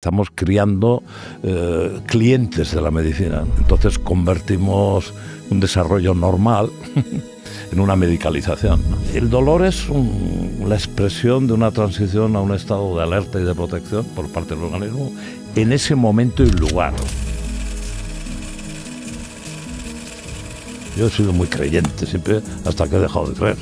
Estamos criando eh, clientes de la medicina. Entonces convertimos un desarrollo normal en una medicalización. El dolor es la expresión de una transición a un estado de alerta y de protección por parte del organismo en ese momento y lugar. Yo he sido muy creyente siempre, hasta que he dejado de creer.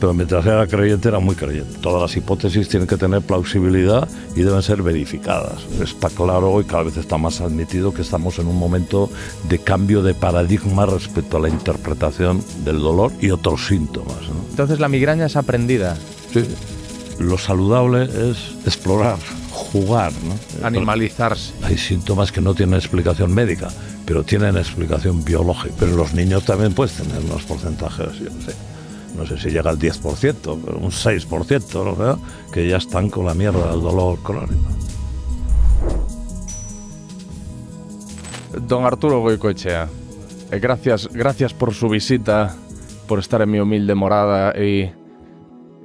Pero mientras era creyente, era muy creyente. Todas las hipótesis tienen que tener plausibilidad y deben ser verificadas. Está claro y cada vez está más admitido que estamos en un momento de cambio de paradigma respecto a la interpretación del dolor y otros síntomas. Entonces la migraña es aprendida. Sí. Lo saludable es explorar jugar. ¿no? Animalizarse. Hay síntomas que no tienen explicación médica, pero tienen explicación biológica. Pero los niños también pueden tener unos porcentajes, yo no sé. No sé si llega al 10%, pero un 6%, ¿no? que ya están con la mierda del dolor con crónico. Don Arturo Goicoechea, eh, gracias, gracias por su visita, por estar en mi humilde morada y,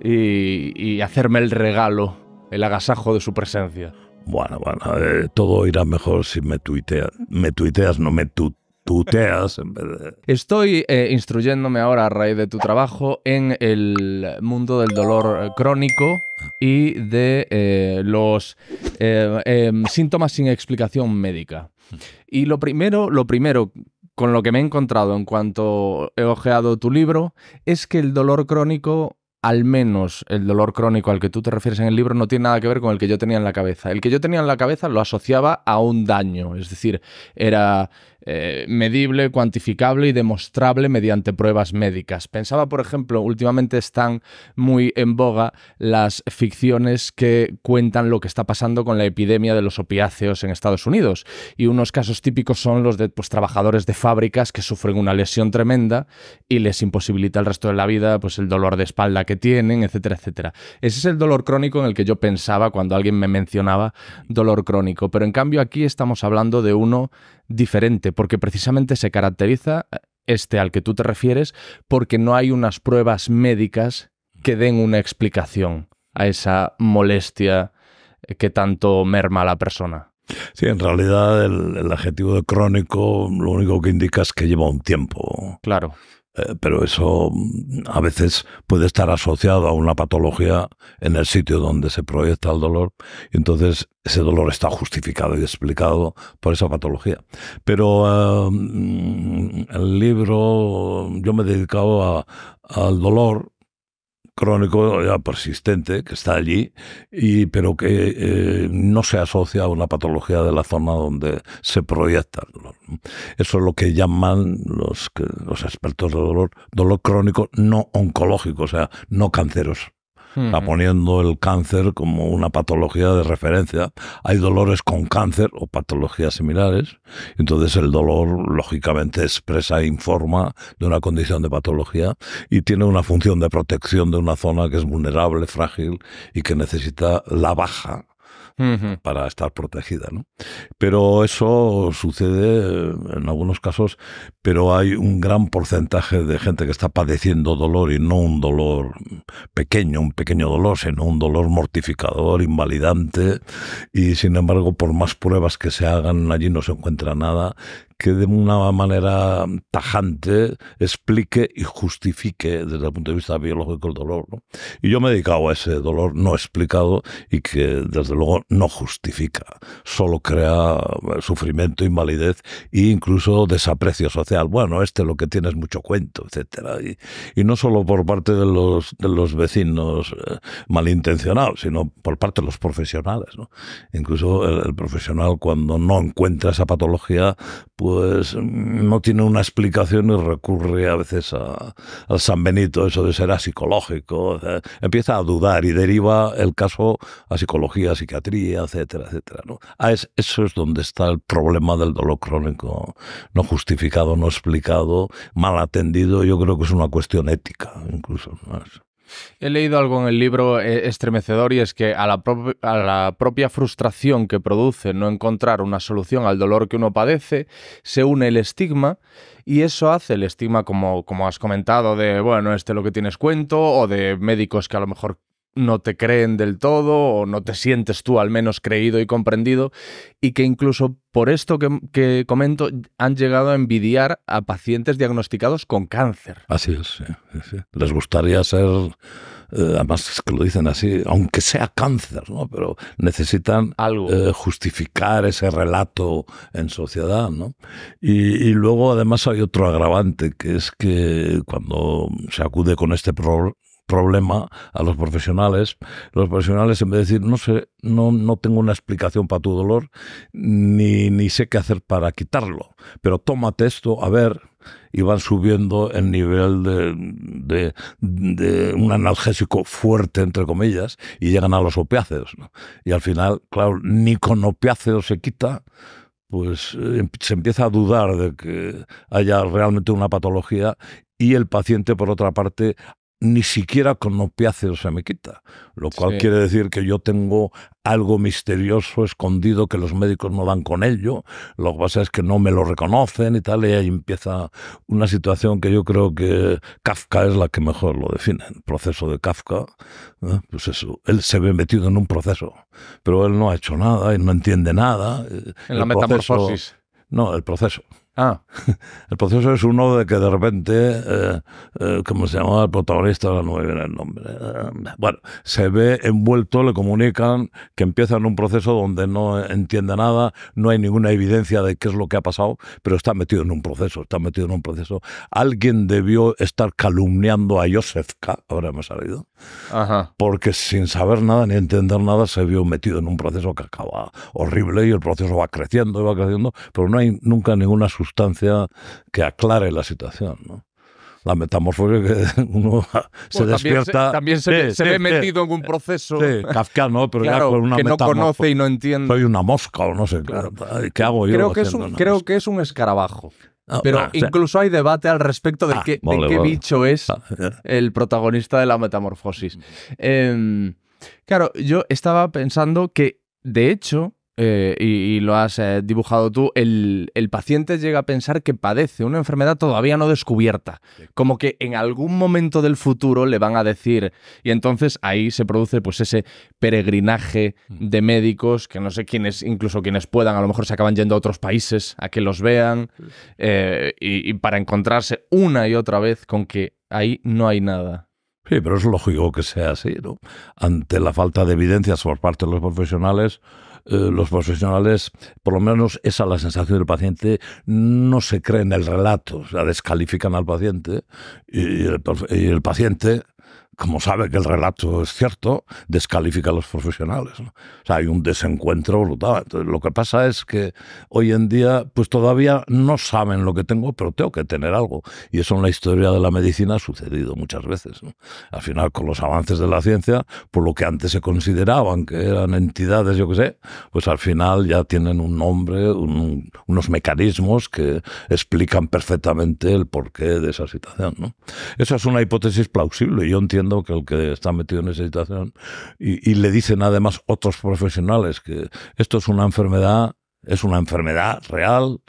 y hacerme el regalo el agasajo de su presencia. Bueno, bueno, eh, todo irá mejor si me tuiteas. Me tuiteas, no me tu tuteas en vez Estoy eh, instruyéndome ahora a raíz de tu trabajo en el mundo del dolor eh, crónico y de los em, síntomas sin explicación médica. Y lo primero, lo primero con lo que me he encontrado en cuanto he ojeado tu libro es que el dolor crónico al menos el dolor crónico al que tú te refieres en el libro no tiene nada que ver con el que yo tenía en la cabeza. El que yo tenía en la cabeza lo asociaba a un daño, es decir, era eh, medible, cuantificable y demostrable mediante pruebas médicas. Pensaba, por ejemplo, últimamente están muy en boga las ficciones que cuentan lo que está pasando con la epidemia de los opiáceos en Estados Unidos. Y unos casos típicos son los de pues, trabajadores de fábricas que sufren una lesión tremenda y les imposibilita el resto de la vida pues, el dolor de espalda que tienen, etcétera, etcétera. Ese es el dolor crónico en el que yo pensaba cuando alguien me mencionaba dolor crónico. Pero en cambio aquí estamos hablando de uno diferente, porque precisamente se caracteriza eh, este al que tú te refieres porque no hay unas pruebas médicas que den una explicación a esa molestia eh, que tanto merma a la persona. Sí, en realidad el, el, adjetivo de crónico lo único que indica es que lleva un tiempo. Claro. Eh, pero eso mm, a veces puede estar asociado a una patología en el sitio donde se proyecta el dolor, y entonces ese dolor está justificado y explicado por esa patología. Pero eh, mm, el libro, yo me he dedicado a, al dolor crónico ya persistente que está allí, y, pero que eh, no se asocia a una patología de la zona donde se proyecta Eso es lo que llaman los, los expertos de dolor, dolor crónico no oncológico, o sea, no canceroso poniendo el cáncer como una patología de referencia. Hay dolores con cáncer o patologías similares, entonces el dolor lógicamente expresa e informa de una condición de patología y tiene una función de protección de una zona que es vulnerable, frágil y que necesita la baja para estar protegida. ¿no? Pero eso sucede eh, en algunos casos, pero hay un gran porcentaje de gente que está padeciendo dolor y no un dolor pequeño, un pequeño dolor, sino un dolor mortificador, invalidante, y sin embargo, por más pruebas que se hagan, allí no se encuentra nada que de una manera tajante explique y justifique desde el punto de vista biológico el dolor. ¿no? Y yo me he dedicado a ese dolor no explicado y que desde luego no justifica, solo crea eh, sufrimiento, invalidez e incluso desaprecio social. Bueno, este lo que tiene es mucho cuento, etc. Y, no solo por parte de los, de los vecinos eh, malintencionados, sino por parte de los profesionales. Incluso el, profesional cuando no encuentra esa patología, pues mm, no tiene una explicación y recurre a veces a, San Benito, eso de será psicológico. empieza a dudar y deriva el caso a psicología, a psiquiatría etcétera, etcétera. Ah, eso es donde está el problema del dolor crónico, no justificado, no explicado, mal atendido. Yo creo que es una cuestión ética, incluso más. He leído algo en el libro eh, estremecedor y es que a la, propia frustración que produce no encontrar una solución al dolor que uno padece, se une el estigma y eso hace el estigma, como, como has comentado, de, bueno, este lo que tienes cuento, o de médicos que a lo mejor no te creen del todo o no te sientes tú al menos creído y comprendido y que incluso por esto que, que comento han llegado a envidiar a pacientes diagnosticados con cáncer. Así es, sí, les gustaría ser, eh, además que lo dicen así, aunque sea cáncer, ¿no? pero necesitan Algo. Eh, justificar ese relato en sociedad. ¿no? Y, y, luego además hay otro agravante, que es que cuando se acude con este problema, problema a los profesionales. Los profesionales, en vez de decir, no sé, no, no tengo una explicación para tu dolor, ni, ni sé qué hacer para quitarlo, pero tómate esto, a ver, y van subiendo el nivel de, un analgésico fuerte, entre comillas, y llegan a los opiáceos. Y al final, claro, ni con opiáceos se quita, pues eh, em, se empieza a dudar de que haya realmente una patología y el paciente, por otra parte, ni siquiera con opiáceos se me quita, lo cual quiere decir que yo tengo algo misterioso escondido que los médicos no dan con ello, lo que pasa es que no me lo reconocen y tal, y ahí empieza una situación que yo creo que Kafka es la que mejor lo define, el proceso de Kafka, ¿eh? pues eso, él se ve metido en un proceso, pero él no ha hecho nada y no entiende nada. Eh, en la metamorfosis. No, el proceso. Ah. El proceso es uno de que de repente, eh, eh como se llamaba el protagonista, no me viene el nombre. Eh, bueno, se ve envuelto, le comunican que empiezan un proceso donde no entiende nada, no hay ninguna evidencia de qué es lo que ha pasado, pero está metido en un proceso, está metido en un proceso. Alguien debió estar calumniando a Josefka, ahora me ha salido, porque sin saber nada ni entender nada se vio metido en un proceso que acaba horrible y el proceso va creciendo y va creciendo, pero no hay nunca ninguna sustancia sustancia que aclare la situación. ¿no? la metamorfosis que uno se despierta. También se, ve metido en un proceso. Sí, Kafka no, pero claro, ya con una que no conoce y no entiende. Soy una mosca o no sé, ¿qué hago yo? Creo que, es un, escarabajo. Ah, pero ah, incluso hay debate al respecto de, ah, qué, bicho es el protagonista de la metamorfosis. Mm. Em, claro, yo estaba pensando que, de hecho, eh, y, lo has eh, dibujado tú, el, paciente llega a pensar que padece una enfermedad todavía no descubierta, como que en algún momento del futuro le van a decir, y entonces ahí se produce pues ese peregrinaje mm. de médicos, que no sé quiénes, incluso quienes puedan, a lo mejor se acaban yendo a otros países a que los vean, eh, y, y para encontrarse una y otra vez con que ahí no hay nada. Sí, pero es lógico que sea así, ¿no? Ante la falta de evidencias por parte de los profesionales, eh, los profesionales, por lo menos esa es la sensación del paciente, no se cree en el relato, o sea, descalifican al paciente y el paciente como sabe que el relato es cierto, descalifica a los profesionales. ¿no? O sea, hay un desencuentro brutal. lo que pasa es que hoy en día, pues todavía no saben lo que tengo, pero tengo que tener algo. Y eso en la historia de la medicina ha sucedido muchas veces. Al final, con los avances de la ciencia, por lo que antes se consideraban que eran entidades, yo qué sé, pues al final ya tienen un nombre, unos mecanismos que explican perfectamente el porqué de esa situación. Esa es una hipótesis plausible. Yo entiendo que el que está metido en esa situación, y, le dicen además otros profesionales que esto es una enfermedad, es una enfermedad real,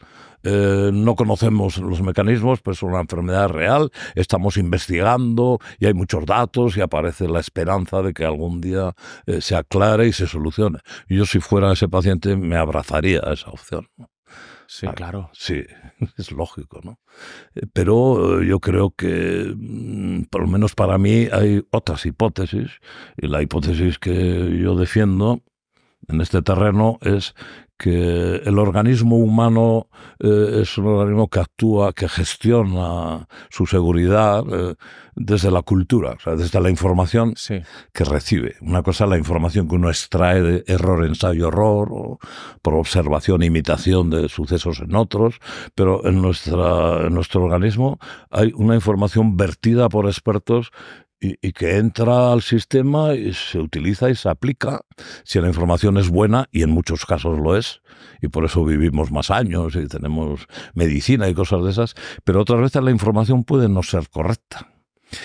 eh, no conocemos los mecanismos, pero es una enfermedad real, estamos investigando y hay muchos datos y aparece la esperanza de que algún día eh, se aclare y se solucione. yo si fuera ese paciente me abrazaría esa opción. Sí, ah, claro. Sí, es lógico, ¿no? Eh, pero eh, yo creo que, mm, por lo menos para mí, hay otras hipótesis, y la hipótesis que yo defiendo en este terreno es que el organismo humano eh, es un organismo que actúa, que gestiona su seguridad eh, desde la cultura, o sea, desde la información que recibe. Una cosa es la información que uno extrae de error, ensayo, error, o por observación, imitación de sucesos en otros, pero en, nuestra, en nuestro organismo hay una información vertida por expertos y, que entra al sistema y se utiliza y se aplica si la información es buena, y en muchos casos lo es, y por eso vivimos más años y tenemos medicina y cosas de esas, pero otras veces la información puede no ser correcta.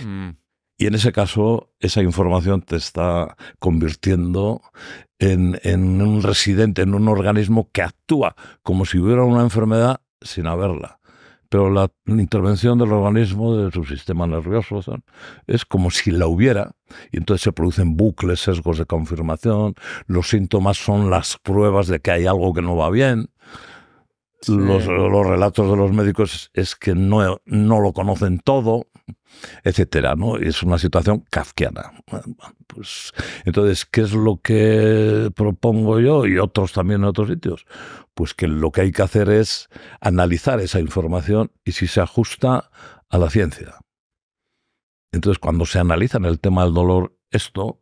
Mm. Y en ese caso, esa información te está convirtiendo en un residente, en un organismo que actúa como si hubiera una enfermedad sin haberla pero la, intervención del organismo de su sistema nervioso es como si la hubiera, y entonces se producen bucles, sesgos de confirmación, los síntomas son las pruebas de que hay algo que no va bien. Los, relatos de los médicos es que no, no lo conocen todo etcétera, ¿no? Es una situación kafkiana. Pues, entonces, ¿qué es lo que propongo yo y otros también en otros sitios? Pues que lo que hay que hacer es analizar esa información y si se ajusta a la ciencia. Entonces, cuando se analiza en el tema del dolor esto,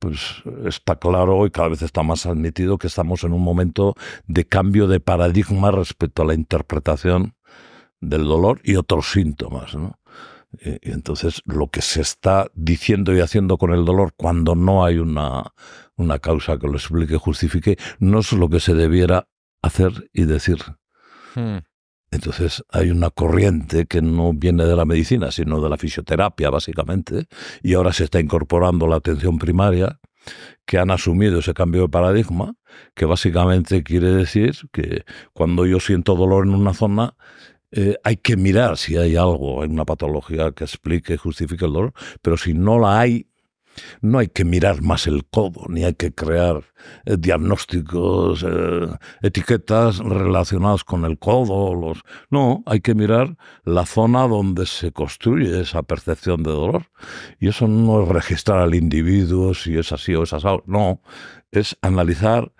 pues está claro y cada vez está más admitido que estamos en un momento de cambio de paradigma respecto a la interpretación del dolor y otros síntomas. ¿no? Eh, entonces, lo que se está diciendo y haciendo con el dolor cuando no hay una, causa que lo explique, justifique, no es lo que se debiera hacer y decir. Hmm. Entonces hay una corriente que no viene de la medicina, sino de la fisioterapia, básicamente, y ahora se está incorporando la atención primaria, que han asumido ese cambio de paradigma, que básicamente quiere decir que cuando yo siento dolor en una zona, eh, hay que mirar si hay algo, en una patología que explique, justifique el dolor, pero si no la hay, no hay que mirar más el codo, ni hay que crear eh, diagnósticos, eh, etiquetas relacionadas con el codo. Los... No, hay que mirar la zona donde se construye esa percepción de dolor. Y eso no es registrar al individuo si es así o es No, es analizar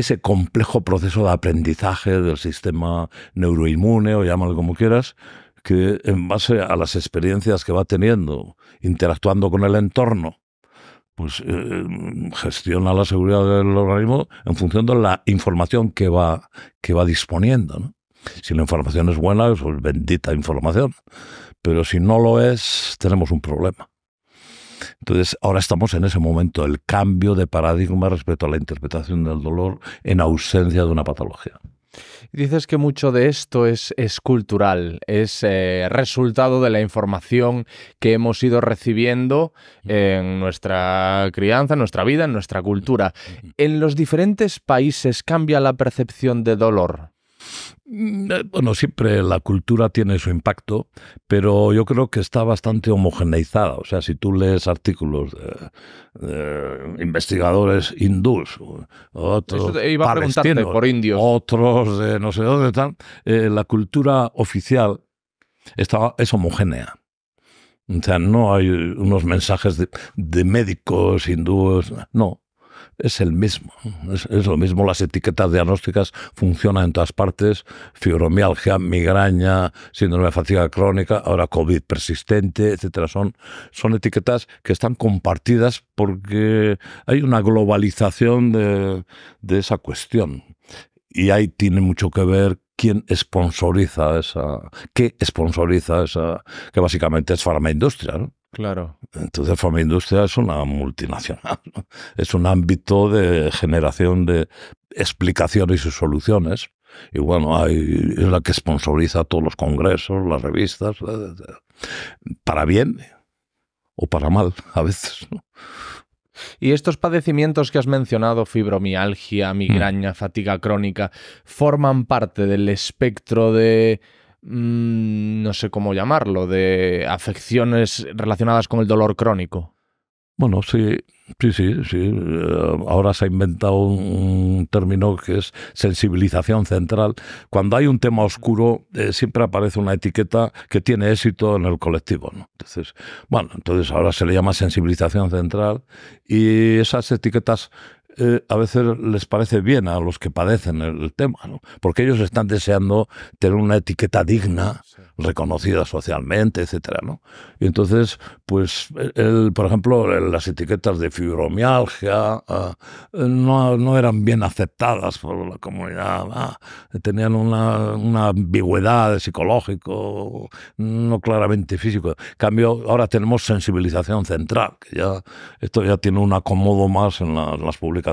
ese complejo proceso de aprendizaje del sistema neuroinmune, o llámalo como quieras, que en base a las experiencias que va teniendo, interactuando con el entorno, pues eh, gestiona la seguridad del organismo en función de la información que va, que va disponiendo. Si la información es buena, es bendita información. Pero si no lo es, tenemos un problema. Entonces, ahora estamos en ese momento, el cambio de paradigma respecto a la interpretación del dolor en ausencia de una patología. Dices que mucho de esto es, cultural, es eh, resultado de la información que hemos ido recibiendo en nuestra crianza, en nuestra vida, en nuestra cultura. ¿En los diferentes países cambia la percepción de dolor? Mm, eh, bueno, siempre la cultura tiene su impacto, pero yo creo que está bastante homogeneizada. O sea, si tú lees artículos de, investigadores hindús, otros palestinos, por indios. otros de no sé dónde están, eh, la cultura oficial es homogénea. O sea, no hay unos mensajes de, de médicos hindúes, no es el mismo. Es, lo mismo, las etiquetas diagnósticas funcionan en todas partes. Fibromialgia, migraña, síndrome de fatiga crónica, ahora COVID persistente, etcétera. Son, etiquetas que están compartidas porque hay una globalización de, esa cuestión. Y ahí tiene mucho que ver quién sponsoriza esa, qué sponsoriza esa, que básicamente es farmaindustria, ¿no? Claro. Entonces, industria es una multinacional, es un ámbito de generación de explicaciones y soluciones. Y bueno, hay, es la que sponsoriza todos los congresos, las revistas, eh, eh, para bien o para mal, a veces. Y estos padecimientos que has mencionado, fibromialgia, migraña, mm. fatiga crónica, ¿forman parte del espectro de Mm, no sé cómo llamarlo, de afecciones relacionadas con el dolor crónico. Bueno, sí, sí, sí, sí. Eh, ahora se ha inventado un, término que es sensibilización central. Cuando hay un tema oscuro, eh, siempre aparece una etiqueta que tiene éxito en el colectivo. Entonces, bueno, entonces ahora se le llama sensibilización central y esas etiquetas eh, a veces les parece bien a los que padecen el, tema, ¿no? porque ellos están deseando tener una etiqueta digna, reconocida socialmente, etc. ¿no? Y entonces, pues, por ejemplo, las etiquetas de fibromialgia ah, eh, no, eran bien aceptadas por la comunidad, ah, tenían una, ambigüedad psicológico, no claramente físico. cambio, ahora tenemos sensibilización central, que ya esto ya tiene un acomodo más en, en las publicaciones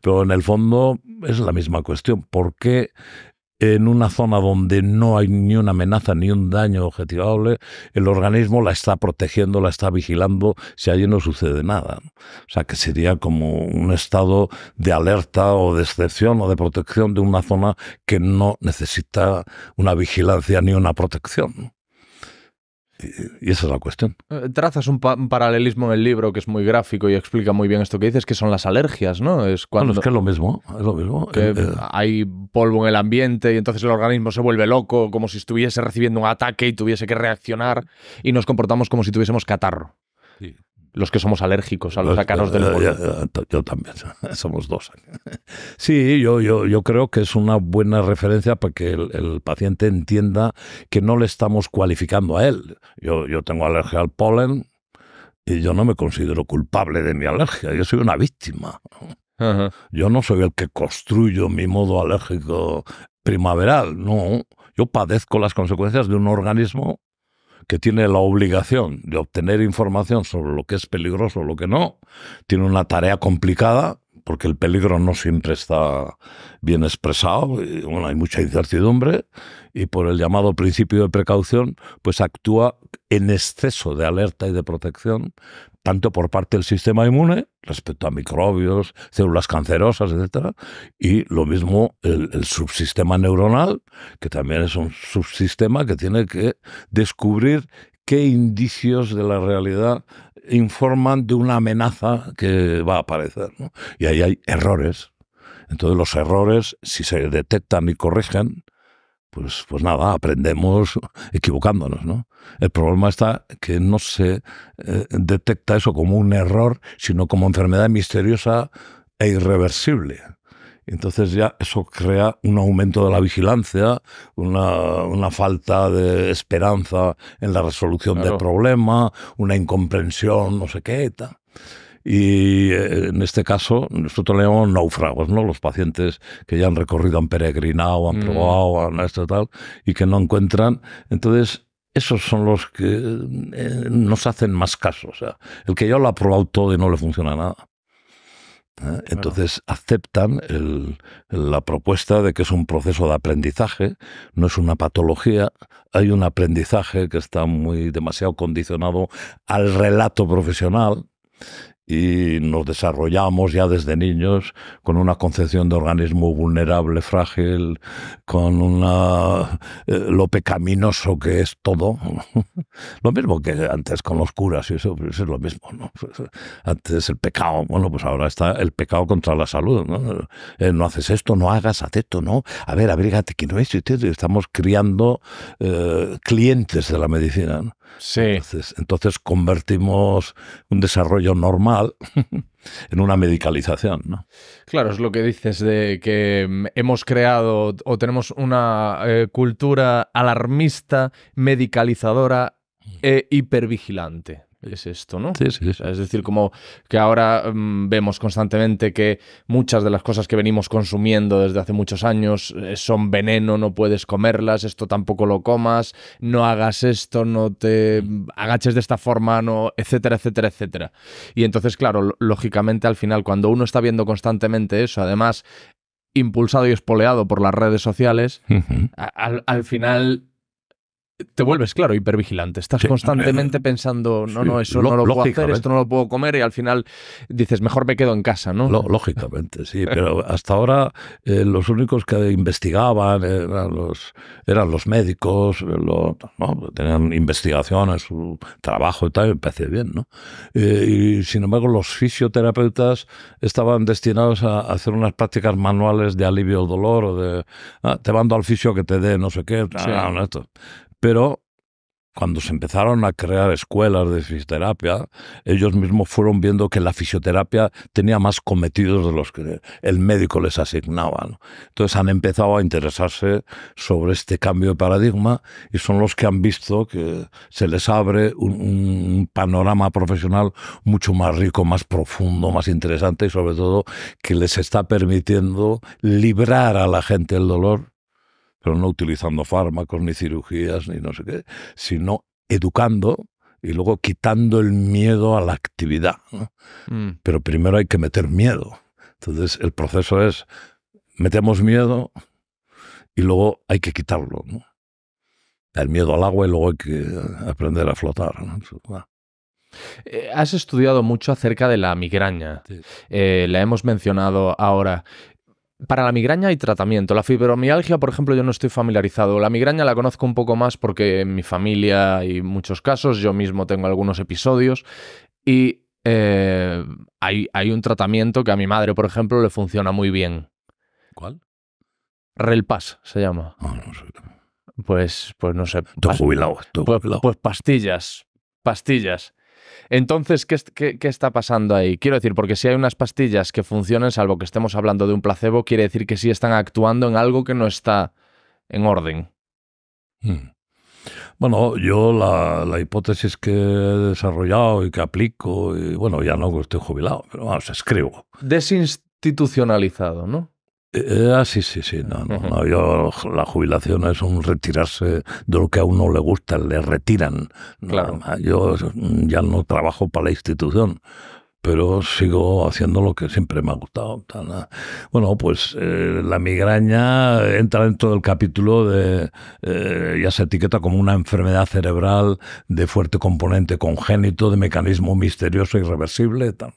pero en el fondo es la misma cuestión. ¿Por qué en una zona donde no hay ni una amenaza ni un daño objetivable, el organismo la está protegiendo, la está vigilando, si allí no sucede nada. O sea, que sería como un estado de alerta o de excepción o de protección de una zona que no necesita una vigilancia ni una protección. Y esa es la cuestión. Eh, trazas un, paralelismo en el libro que es muy gráfico y explica muy bien esto que dices, que son las alergias, ¿no? Es cuando es que es lo mismo, lo mismo. Que eh, eh, hay polvo en el ambiente y entonces el organismo se vuelve loco, como si estuviese recibiendo un ataque y tuviese que reaccionar y nos comportamos como si tuviésemos catarro. Sí los que somos alérgicos a los ácaros del eh, polvo. Eh, eh, yo también, somos dos. Sí, yo, yo, yo creo que es una buena referencia para que el, paciente entienda que no le estamos cualificando a él. Yo, yo tengo alergia al polen y yo no me considero culpable de mi alergia, yo soy una víctima. Yo no soy el que construyo mi modo alérgico primaveral, no. Yo padezco las consecuencias de un organismo que tiene la obligación de obtener información sobre lo que es peligroso, o lo que no, tiene una tarea complicada porque el peligro no siempre está bien expresado, bueno, hay mucha incertidumbre, y por el llamado principio de precaución, pues actúa en exceso de alerta y de protección, tanto por parte del sistema inmune, respecto a microbios, células cancerosas, etc. Y lo mismo el, el, subsistema neuronal, que también es un subsistema que tiene que descubrir qué indicios de la realidad informan de una amenaza que va a aparecer. ¿no? Y ahí hay errores. Entonces los errores, si se detectan y corrigen, pues, pues nada, aprendemos equivocándonos. ¿no? El problema está que no se eh, detecta eso como un error, sino como enfermedad misteriosa e irreversible. Entonces ya eso crea un aumento de la vigilancia, una, una falta de esperanza en la resolución del problema, una incomprensión, no sé qué, tal. Y eh, en este caso, nosotros le llamamos náufragos, ¿no? Los pacientes que ya han recorrido, han peregrinado, han mm. probado, han esto tal, y que no encuentran. Entonces, esos son los que eh, nos hacen más caso. O sea, el que ya lo ha probado todo y no le funciona nada. ¿eh? Entonces aceptan la propuesta de que es un proceso de aprendizaje, no es una patología, hay un aprendizaje que está muy demasiado condicionado al relato profesional y nos desarrollamos ya desde niños con una concepción de organismo vulnerable, frágil, con una, eh, lo pecaminoso que es todo. lo mismo que antes con los curas y eso, pues es lo mismo. Pues, eh, antes el pecado, bueno, pues ahora está el pecado contra la salud. No, eh, no haces esto, no hagas, haz esto, no. A ver, abrígate, que no es. Estamos criando clientes de la medicina. ¿no? entonces convertimos un desarrollo normal en una medicalización. Claro, es lo que dices de que mm, hemos creado o tenemos una eh, cultura alarmista, medicalizadora e hipervigilante es esto, ¿no? Sí, sí, Es decir, como que ahora mm, vemos constantemente que muchas de las cosas que venimos consumiendo desde hace muchos años eh, son veneno, no puedes comerlas, esto tampoco lo comas, no hagas esto, no te agaches de esta forma, no, etcétera, etcétera, etcétera. Y entonces, claro, lógicamente al final, cuando uno está viendo constantemente eso, además impulsado y espoleado por las redes sociales, al final te vuelves, claro, hipervigilante. Estás constantemente eh, pensando, no, no, eso no lo puedo hacer, esto no lo puedo comer, y al final dices, mejor me quedo en casa, ¿no? lógicamente, sí. Pero hasta ahora eh, los únicos que investigaban eran los, eran los médicos, eh, tenían investigaciones, su trabajo y tal, me parece bien, ¿no? y sin embargo, los fisioterapeutas estaban destinados a hacer unas prácticas manuales de alivio del dolor o de ah, te mando al fisio que te dé no sé qué, ah, pero cuando se empezaron a crear escuelas de fisioterapia, ellos mismos fueron viendo que la fisioterapia tenía más cometidos de los que el médico les asignaba. Entonces han empezado a interesarse sobre este cambio de paradigma y son los que han visto que se les abre un, panorama profesional mucho más rico, más profundo, más interesante y sobre todo que les está permitiendo librar a la gente del dolor pero no utilizando fármacos, ni cirugías, ni no sé qué, sino educando y luego quitando el miedo a la actividad. Mm. Pero primero hay que meter miedo. Entonces el proceso es, metemos miedo y luego hay que quitarlo. El miedo al agua y luego hay que aprender a flotar. Eh, has estudiado mucho acerca de la migraña. Eh, la hemos mencionado ahora. Para la migraña hay tratamiento. La fibromialgia, por ejemplo, yo no estoy familiarizado. La migraña la conozco un poco más porque en mi familia hay muchos casos, yo mismo tengo algunos episodios y eh, hay, un tratamiento que a mi madre, por ejemplo, le funciona muy bien. ¿Cuál? Relpas se llama. Ah, no sé. Pues, pues no sé. Pues, jubilado, pues pastillas, pastillas. Entonces, ¿qué, ¿qué, está pasando ahí? Quiero decir, porque si hay unas pastillas que funcionan, salvo que estemos hablando de un placebo, quiere decir que sí están actuando en algo que no está en orden. Hmm. Bueno, yo la, la, hipótesis que he desarrollado y que aplico, y bueno, ya no estoy jubilado, pero vamos, escribo. Desinstitucionalizado, ¿no? ah, sí, sí, sí. No, no, yo, la jubilación es un retirarse de lo que a uno le gusta, le retiran. Claro. Yo ya no trabajo para la institución, pero sigo haciendo lo que siempre me ha gustado. Bueno, pues eh, la migraña entra dentro del capítulo de, eh, ya se etiqueta como una enfermedad cerebral de fuerte componente congénito, de mecanismo misterioso irreversible. Tal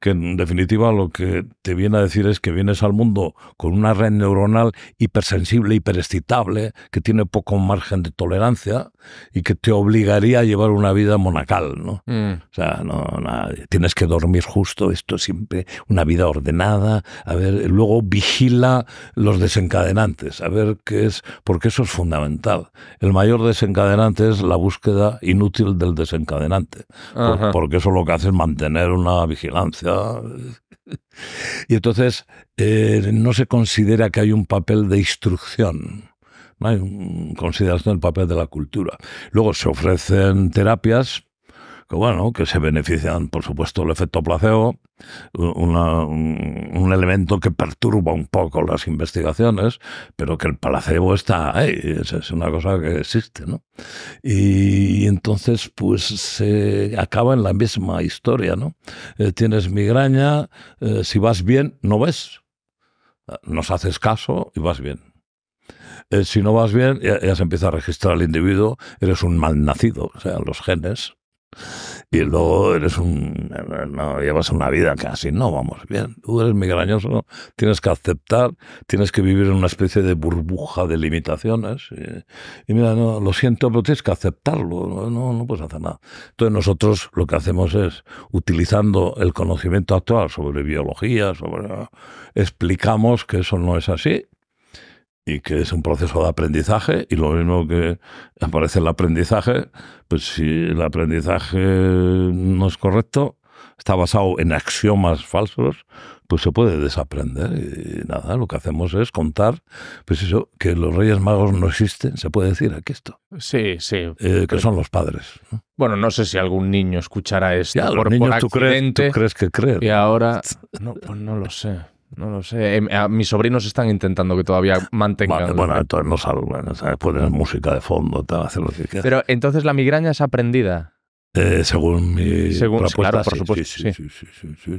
que en definitiva lo que te viene a decir es que vienes al mundo con una red neuronal hipersensible, hiperexcitable, que tiene poco margen de tolerancia y que te obligaría a llevar una vida monacal, ¿no? Mm. O sea, no, tienes que dormir justo, esto siempre, una vida ordenada, a ver, luego vigila los desencadenantes, a ver qué es, porque eso es fundamental. El mayor desencadenante es la búsqueda inútil del desencadenante, porque eso lo que hace es mantener una vigilancia y entonces eh, no se considera que hay un papel de instrucción. No hay un, consideración del papel de la cultura. Luego se ofrecen terapias que bueno, que se benefician, por supuesto, el efecto placebo, un, elemento que perturba un poco las investigaciones, pero que el placebo está ahí, es, una cosa que existe, ¿no? Y, entonces, pues se acaba en la misma historia, ¿no? Eh, tienes migraña, eh, si vas bien, no ves. Nos haces caso y vas bien. Eh, si no vas bien, ya, ya, se empieza a registrar el individuo, eres un malnacido, o sea, los genes y luego eres un. No, llevas una vida casi. No, vamos, bien. Tú eres migrañoso, tienes que aceptar, tienes que vivir en una especie de burbuja de limitaciones. Y, mira, no, lo siento, pero tienes que aceptarlo. No, no, puedes hacer nada. Entonces, nosotros lo que hacemos es, utilizando el conocimiento actual sobre biología, sobre. explicamos que eso no es así que es un proceso de aprendizaje y lo mismo que aparece el aprendizaje, pues si el aprendizaje no es correcto, está basado en axiomas falsos, pues se puede desaprender y nada, lo que hacemos es contar, pues eso, que los Reyes Magos no existen, se puede decir aquí esto. Sí, sí. Eh, que son los padres. Bueno, no sé si algún niño escuchará esto. Ya, por, accidente, tú, crees, que crees que Y ahora, no, pues no lo sé. No lo sé. Em, mis sobrinos están intentando que todavía mantengan. bueno, entonces no salgan. Bueno, ¿sabes? música de fondo, tal, hacer lo que quieras. Pero entonces la migraña es aprendida. Eh, según mi según, claro, por sí, supuesto. Sí sí. sí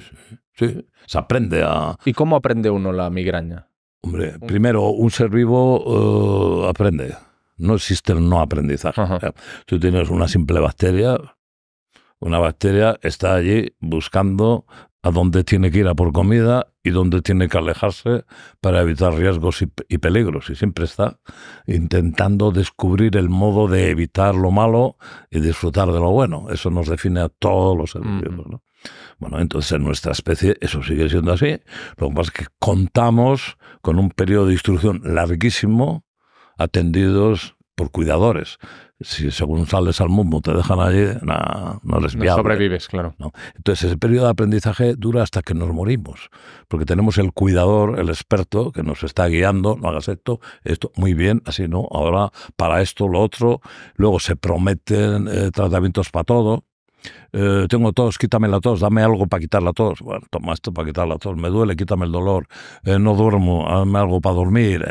sí Se aprende a. ¿Y cómo aprende uno la migraña? Hombre, primero, un ser vivo eh, aprende. No existe el no aprendizaje. tú tienes una simple bacteria, una bacteria está allí buscando a dónde tiene que ir a por comida y dónde tiene que alejarse para evitar riesgos y, peligros. Y siempre está intentando descubrir el modo de evitar lo malo y disfrutar de lo bueno. Eso nos define a todos los seres vivos. Bueno, entonces en nuestra especie eso sigue siendo así. Lo que pasa es que contamos con un periodo de instrucción larguísimo atendidos por cuidadores si según sales al mundo te dejan allí, no les viable. No sobrevives, claro. Entonces, ese periodo de aprendizaje dura hasta que nos morimos, porque tenemos el cuidador, el experto, que nos está guiando, no hagas esto, esto, muy bien, así no, ahora para esto, lo otro, luego se prometen eh, tratamientos para todo, eh, tengo tos, quítame la tos, dame algo para quitar la tos. Bueno, toma esto para quitar la tos, me duele, quítame el dolor, eh, no duermo, dame algo para dormir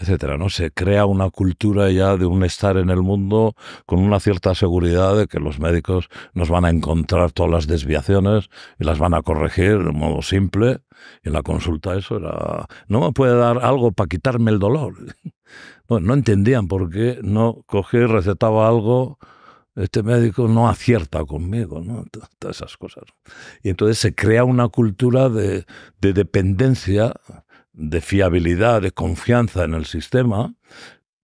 etcétera, ¿no? Se crea una cultura ya de un estar en el mundo con una cierta seguridad de que los médicos nos van a encontrar todas las desviaciones y las van a corregir de modo simple. en la consulta eso era, no me puede dar algo para quitarme el dolor. Bueno, no entendían por qué no cogí recetaba algo este médico no acierta conmigo, ¿no? todas esas cosas. Y entonces se crea una cultura de, de dependencia de fiabilidad, de confianza en el sistema,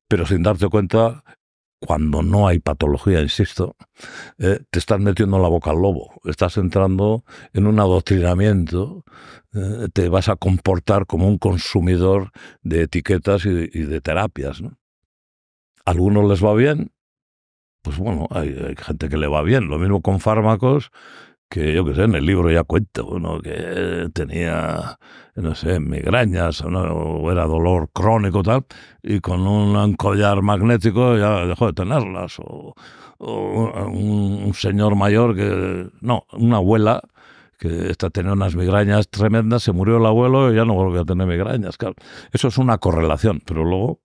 pero sin darte cuenta, cuando no hay patología, insisto, eh, te estás metiendo la boca al lobo, estás entrando en un adoctrinamiento, eh, te vas a comportar como un consumidor de etiquetas y de, terapias. ¿A algunos les va bien, pues bueno, hay, gente que le va bien. Lo mismo con fármacos que yo que sé, en el libro ya cuento, uno que tenía, no sé, migrañas o, era dolor crónico tal, y con un collar magnético ya dejó de tenerlas, o, un, señor mayor que, no, una abuela que esta tenía unas migrañas tremendas, se murió el abuelo y ya no volvió a tener migrañas, claro. Eso es una correlación, pero luego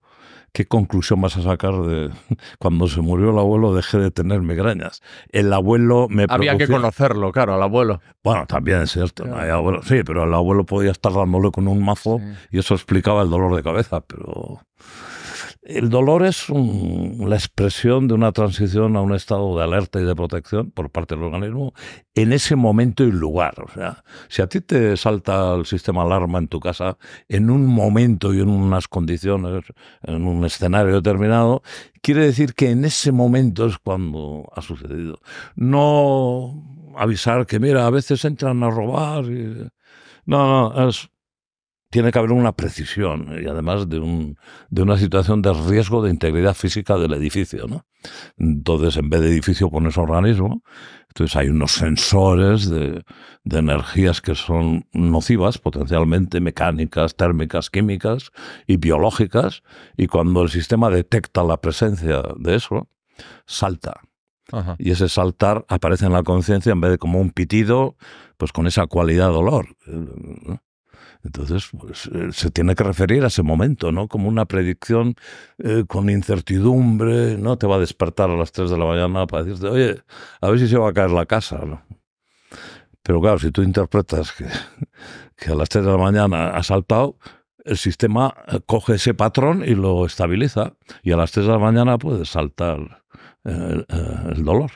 ¿Qué conclusión vas a sacar de cuando se murió el abuelo dejé de tener migrañas? El abuelo me Había que conocerlo, claro, al abuelo. Bueno, también es cierto. Sí, pero al abuelo podía estar dándole con un mazo y eso explicaba el dolor de cabeza, pero... El dolor es la expresión de una transición a un estado de alerta y de protección por parte del organismo en ese momento y lugar. O sea, si a ti te salta el sistema alarma en tu casa en un momento y en unas condiciones, en un escenario determinado, quiere decir que en ese momento es cuando ha sucedido. No avisar que, mira, a veces entran a robar. No, no, es tiene que haber una precisión y además de, un, de una situación de riesgo de integridad física del edificio. ¿no? Entonces, en vez de edificio pones organismo, entonces hay unos sensores de, de energías que son nocivas, potencialmente mecánicas, térmicas, químicas y biológicas, y cuando el sistema detecta la presencia de eso, salta. Y ese saltar aparece en la conciencia en vez de como un pitido, pues con esa cualidad dolor. Entonces, pues, eh, se tiene que referir a ese momento, ¿no? Como una predicción eh, con incertidumbre, ¿no? Te va a despertar a las 3 de la mañana para decirte, oye, a ver si se va a caer la casa, ¿no? Pero claro, si tú interpretas que, a las 3 de la mañana ha saltado, el sistema eh, coge ese patrón y lo estabiliza. Y a las 3 de la mañana puede saltar el dolor.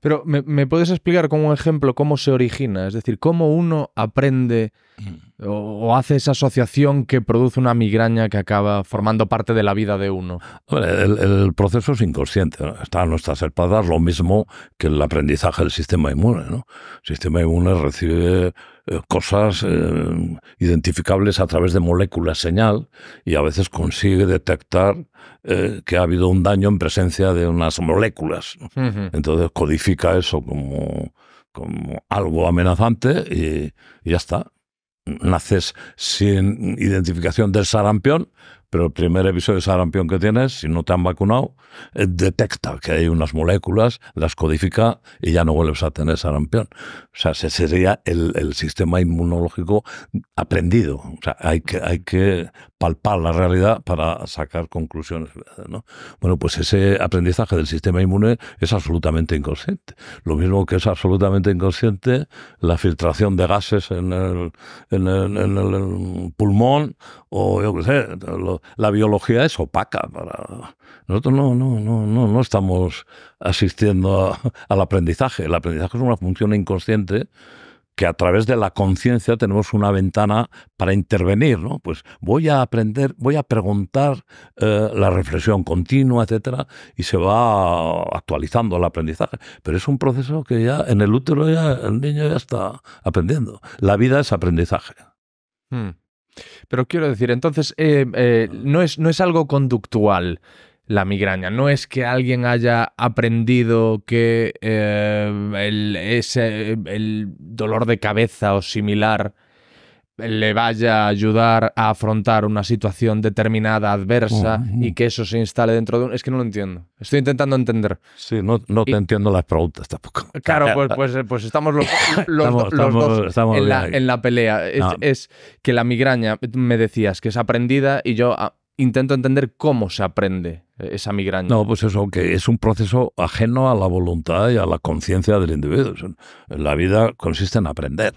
Pero ¿me, puedes explicar como un ejemplo cómo se origina? Es decir, cómo uno aprende mm. o, hace esa asociación que produce una migraña que acaba formando parte de la vida de uno. el, proceso es inconsciente. Está a nuestras espaldas lo mismo que el aprendizaje del sistema inmune. ¿no? El sistema inmune recibe eh, cosas eh, identificables a través de moléculas señal y a veces consigue detectar eh, que ha habido un daño en presencia de unas moléculas. Entonces codifica eso como, como algo amenazante y ya está naces sin identificación del sarampión, pero el primer episodio de sarampión que tienes, si no te han vacunado, eh, detecta que hay unas moléculas, las codifica y ya no vuelves a tener sarampión. O sea, ese sería el, sistema inmunológico aprendido. O sea, hay que, hay que palpar la realidad para sacar conclusiones. ¿no? Bueno, pues ese aprendizaje del sistema inmune es absolutamente inconsciente. Lo mismo que es absolutamente inconsciente la filtración de gases en el, en el, pulmón o yo qué sé, la biología es opaca. Para... Nosotros no, no, no, no, no estamos asistiendo al aprendizaje. El aprendizaje es una función inconsciente que a través de la conciencia tenemos una ventana para intervenir, ¿no? Pues voy a aprender, voy a preguntar eh, la reflexión continua, etcétera, y se va actualizando el aprendizaje. Pero es un proceso que ya en el útero ya el niño ya está aprendiendo. La vida es aprendizaje. Hmm. Pero quiero decir, entonces, eh, eh, no, es, no es algo conductual la migraña. No es que alguien haya aprendido que eh, el, ese, el dolor de cabeza o similar le vaya a ayudar a afrontar una situación determinada, adversa, y que eso se instale dentro de un... Es que no lo entiendo. Estoy intentando entender. Sí, no, te entiendo las preguntas tampoco. Claro, pues, pues, pues, estamos los, en, la, pelea. Es, que la migraña, me decías, que es aprendida y yo ah, intento entender cómo se aprende esa migraña. No, pues eso, que es un proceso ajeno a la voluntad y a la conciencia del individuo. La vida consiste en aprender.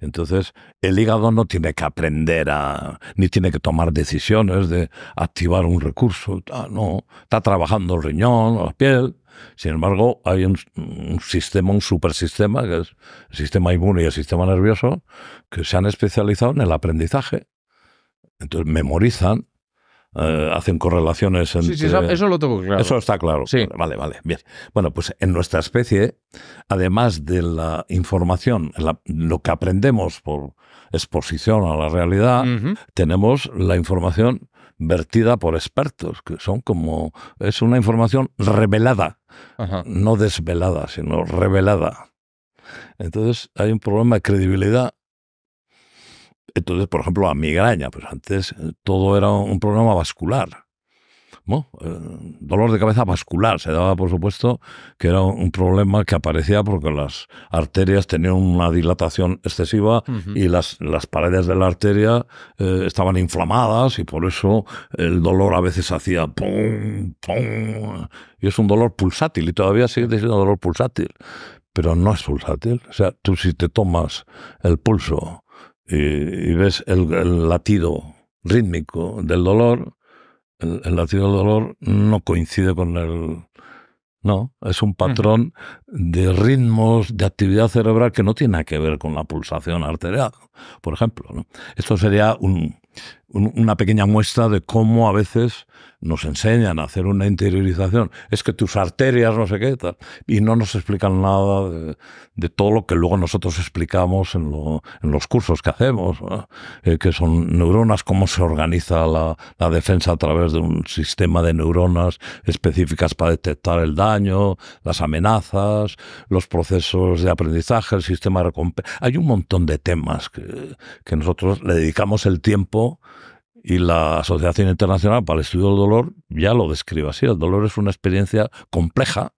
Entonces, el hígado no tiene que aprender a, ni tiene que tomar decisiones de activar un recurso. no, está trabajando el riñón, la piel. Sin embargo, hay un, un sistema, un supersistema, que es el sistema inmune y el sistema nervioso, que se han especializado en el aprendizaje. Entonces, memorizan eh, hacen correlaciones entre... Sí, eso lo tengo Eso está claro. Sí. Vale, vale, bien. Bueno, pues en nuestra especie, además de la información, lo que aprendemos por exposición a la realidad, tenemos la información vertida por expertos, que son como... es una información revelada, no desvelada, sino revelada. Entonces hay un problema de credibilidad entonces, por ejemplo, la migraña, pues antes eh, todo era un problema vascular. ¿no? Eh, dolor de cabeza vascular. Se daba, por supuesto, que era un problema que aparecía porque las arterias tenían una dilatación excesiva y las, las, paredes de la arteria eh, estaban inflamadas y por eso el dolor a veces hacía pum, pum. Y es un dolor pulsátil y todavía sigue siendo dolor pulsátil. Pero no es pulsátil. O sea, tú si te tomas el pulso y, ves el, latido rítmico del dolor, el, latido del dolor no coincide con el... No, es un patrón de ritmos, de actividad cerebral que no tiene que ver con la pulsación arterial, por ejemplo. Esto sería un, una pequeña muestra de cómo a veces nos enseñan a hacer una interiorización. Es que tus arterias, no sé qué, y no nos explican nada de, todo lo que luego nosotros explicamos en, los cursos que hacemos, eh, que son neuronas, cómo se organiza la, defensa a través de un sistema de neuronas específicas para detectar el daño, las amenazas, los procesos de aprendizaje, el sistema de recompensa. Hay un montón de temas que, que nosotros le dedicamos el tiempo y la Asociación Internacional para el Estudio del Dolor ya lo describe así. El dolor es una experiencia compleja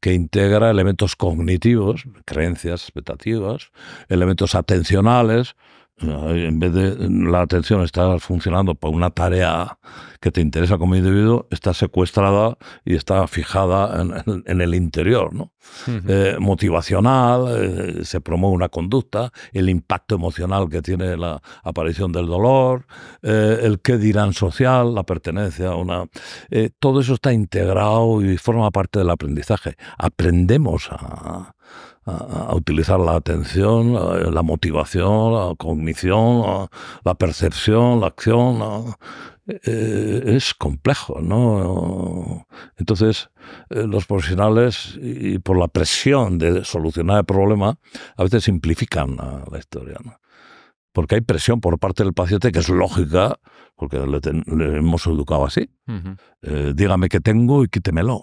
que integra elementos cognitivos, creencias, expectativas, elementos atencionales, en vez de la atención estar funcionando para una tarea que te interesa como individuo, está secuestrada y está fijada en, el interior, eh, motivacional, eh, se promueve una conducta, el impacto emocional que tiene la aparición del dolor, eh, el qué dirán social, la pertenencia a una... todo eso está integrado y forma parte del aprendizaje. Aprendemos a a, utilizar la atención, la, motivación, la cognición, la, percepción, la acción. Eh, es complejo, ¿no? Entonces, eh, los profesionales, y por la presión de solucionar el problema, a veces simplifican la historia, ¿no? porque hay presión por parte del paciente que es lógica, porque le, hemos educado así. Eh, dígame qué tengo y quítemelo.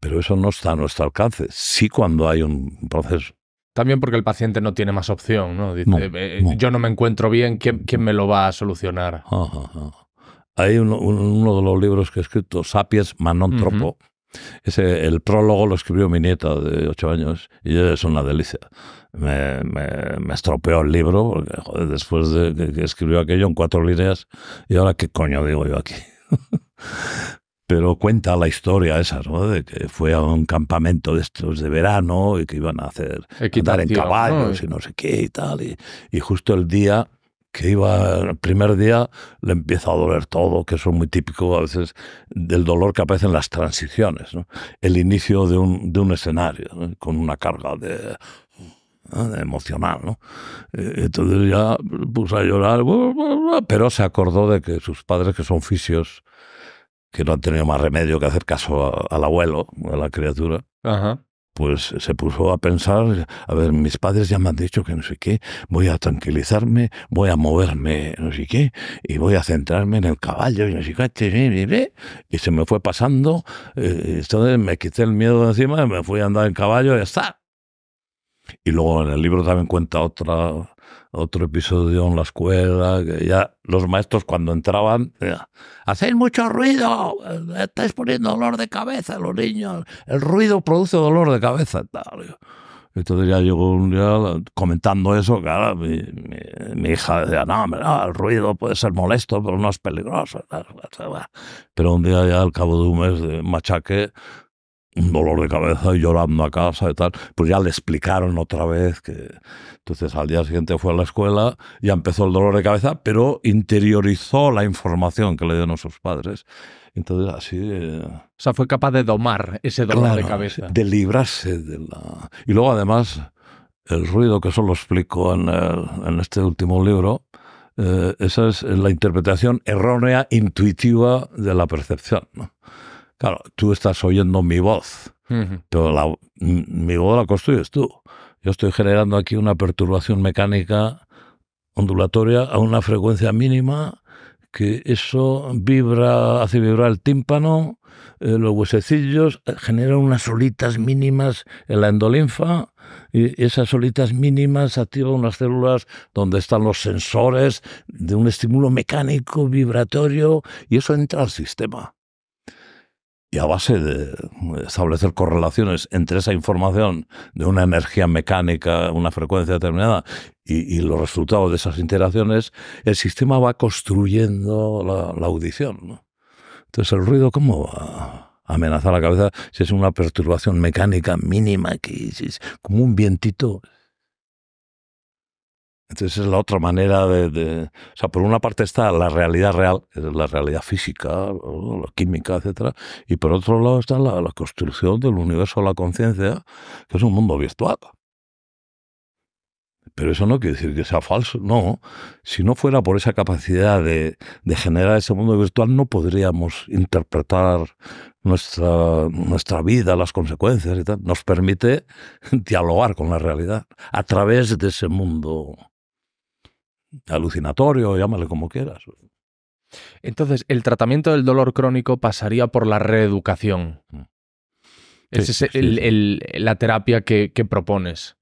Pero eso no está a nuestro alcance, sí cuando hay un proceso. También porque el paciente no tiene más opción, ¿no? Dice, eh, yo no me encuentro bien, ¿quién, me lo va a solucionar? Hay uno, de los libros que he escrito, Sapiens Manontropo. Uh Ese, el prólogo lo escribió mi nieta de 8 años y es una delicia. Me, me, estropeó el libro después de que, escribió aquello en cuatro líneas y ahora qué coño digo yo aquí. pero cuenta la historia esa, ¿no? De que fue a un campamento de estos de verano y que iban a hacer andar en caballos y no sé qué y tal. Y, y, justo el día que iba, el primer día, le empieza a doler todo, que eso es muy típico a veces del dolor que aparece en las transiciones, ¿no? El inicio de un, de un escenario, con una carga de emocional, ¿no? E, entonces ya puso a llorar, pero se acordó de que sus padres, que son fisios, que no han tenido más remedio que hacer caso al abuelo, a la criatura, pues se puso a pensar, a ver, mis padres ya me han dicho que no sé qué, voy a tranquilizarme, voy a moverme, no sé qué, y voy a centrarme en el caballo, y no sé qué, y se me fue pasando, eh, entonces me quité el miedo de encima, me fui a andar en caballo y ya está. Y luego en el libro también cuenta otra otro episodio en la escuela, que ya los maestros cuando entraban, eh, hacéis mucho ruido, estáis poniendo dolor de cabeza los niños, el ruido produce dolor de cabeza. Entonces ya llegó un día comentando eso, cara, mi, mi, hija decía, no, el ruido puede ser molesto, pero no es peligroso. Pero un día ya al cabo de un mes de machaque, un dolor de cabeza y llorando a casa y tal, pues ya le explicaron otra vez que entonces al día siguiente fue a la escuela, ya empezó el dolor de cabeza, pero interiorizó la información que le dieron sus padres. Entonces así... Eh, o sea, fue capaz de domar ese dolor de cabeza. De librarse de la... Y luego además, el ruido que solo explico en, en este último libro, eh, esa es la interpretación errónea, intuitiva de la percepción. ¿no? Claro, tú estás oyendo mi voz, pero mi voz la construyes tú. Yo estoy generando aquí una perturbación mecánica ondulatoria a una frecuencia mínima que eso vibra, hace vibrar el tímpano, eh, los huesecillos, eh, genera unas solitas mínimas en la endolinfa y esas solitas mínimas activan unas células donde están los sensores de un estímulo mecánico, vibratorio y eso entra al sistema. Y a base de establecer correlaciones entre esa información de una energía mecánica, una frecuencia determinada, y, los resultados de esas interacciones, el sistema va construyendo la, audición. Entonces, ¿el ruido cómo va? A amenazar la cabeza si es una perturbación mecánica mínima, que es como un vientito, entonces es la otra manera de, O sea, por una parte está la realidad real, la realidad física, la química, etcétera, y por otro lado está la, construcción del universo de la conciencia, que es un mundo virtual. Pero eso no quiere decir que sea falso, no. Si no fuera por esa capacidad de, generar ese mundo virtual, no podríamos interpretar nuestra, nuestra vida, las consecuencias y tal. Nos permite dialogar con la realidad a través de ese mundo alucinatorio, llámale como quieras. Entonces, el tratamiento del dolor crónico pasaría por la reeducación. Esa mm. es la terapia que, propones.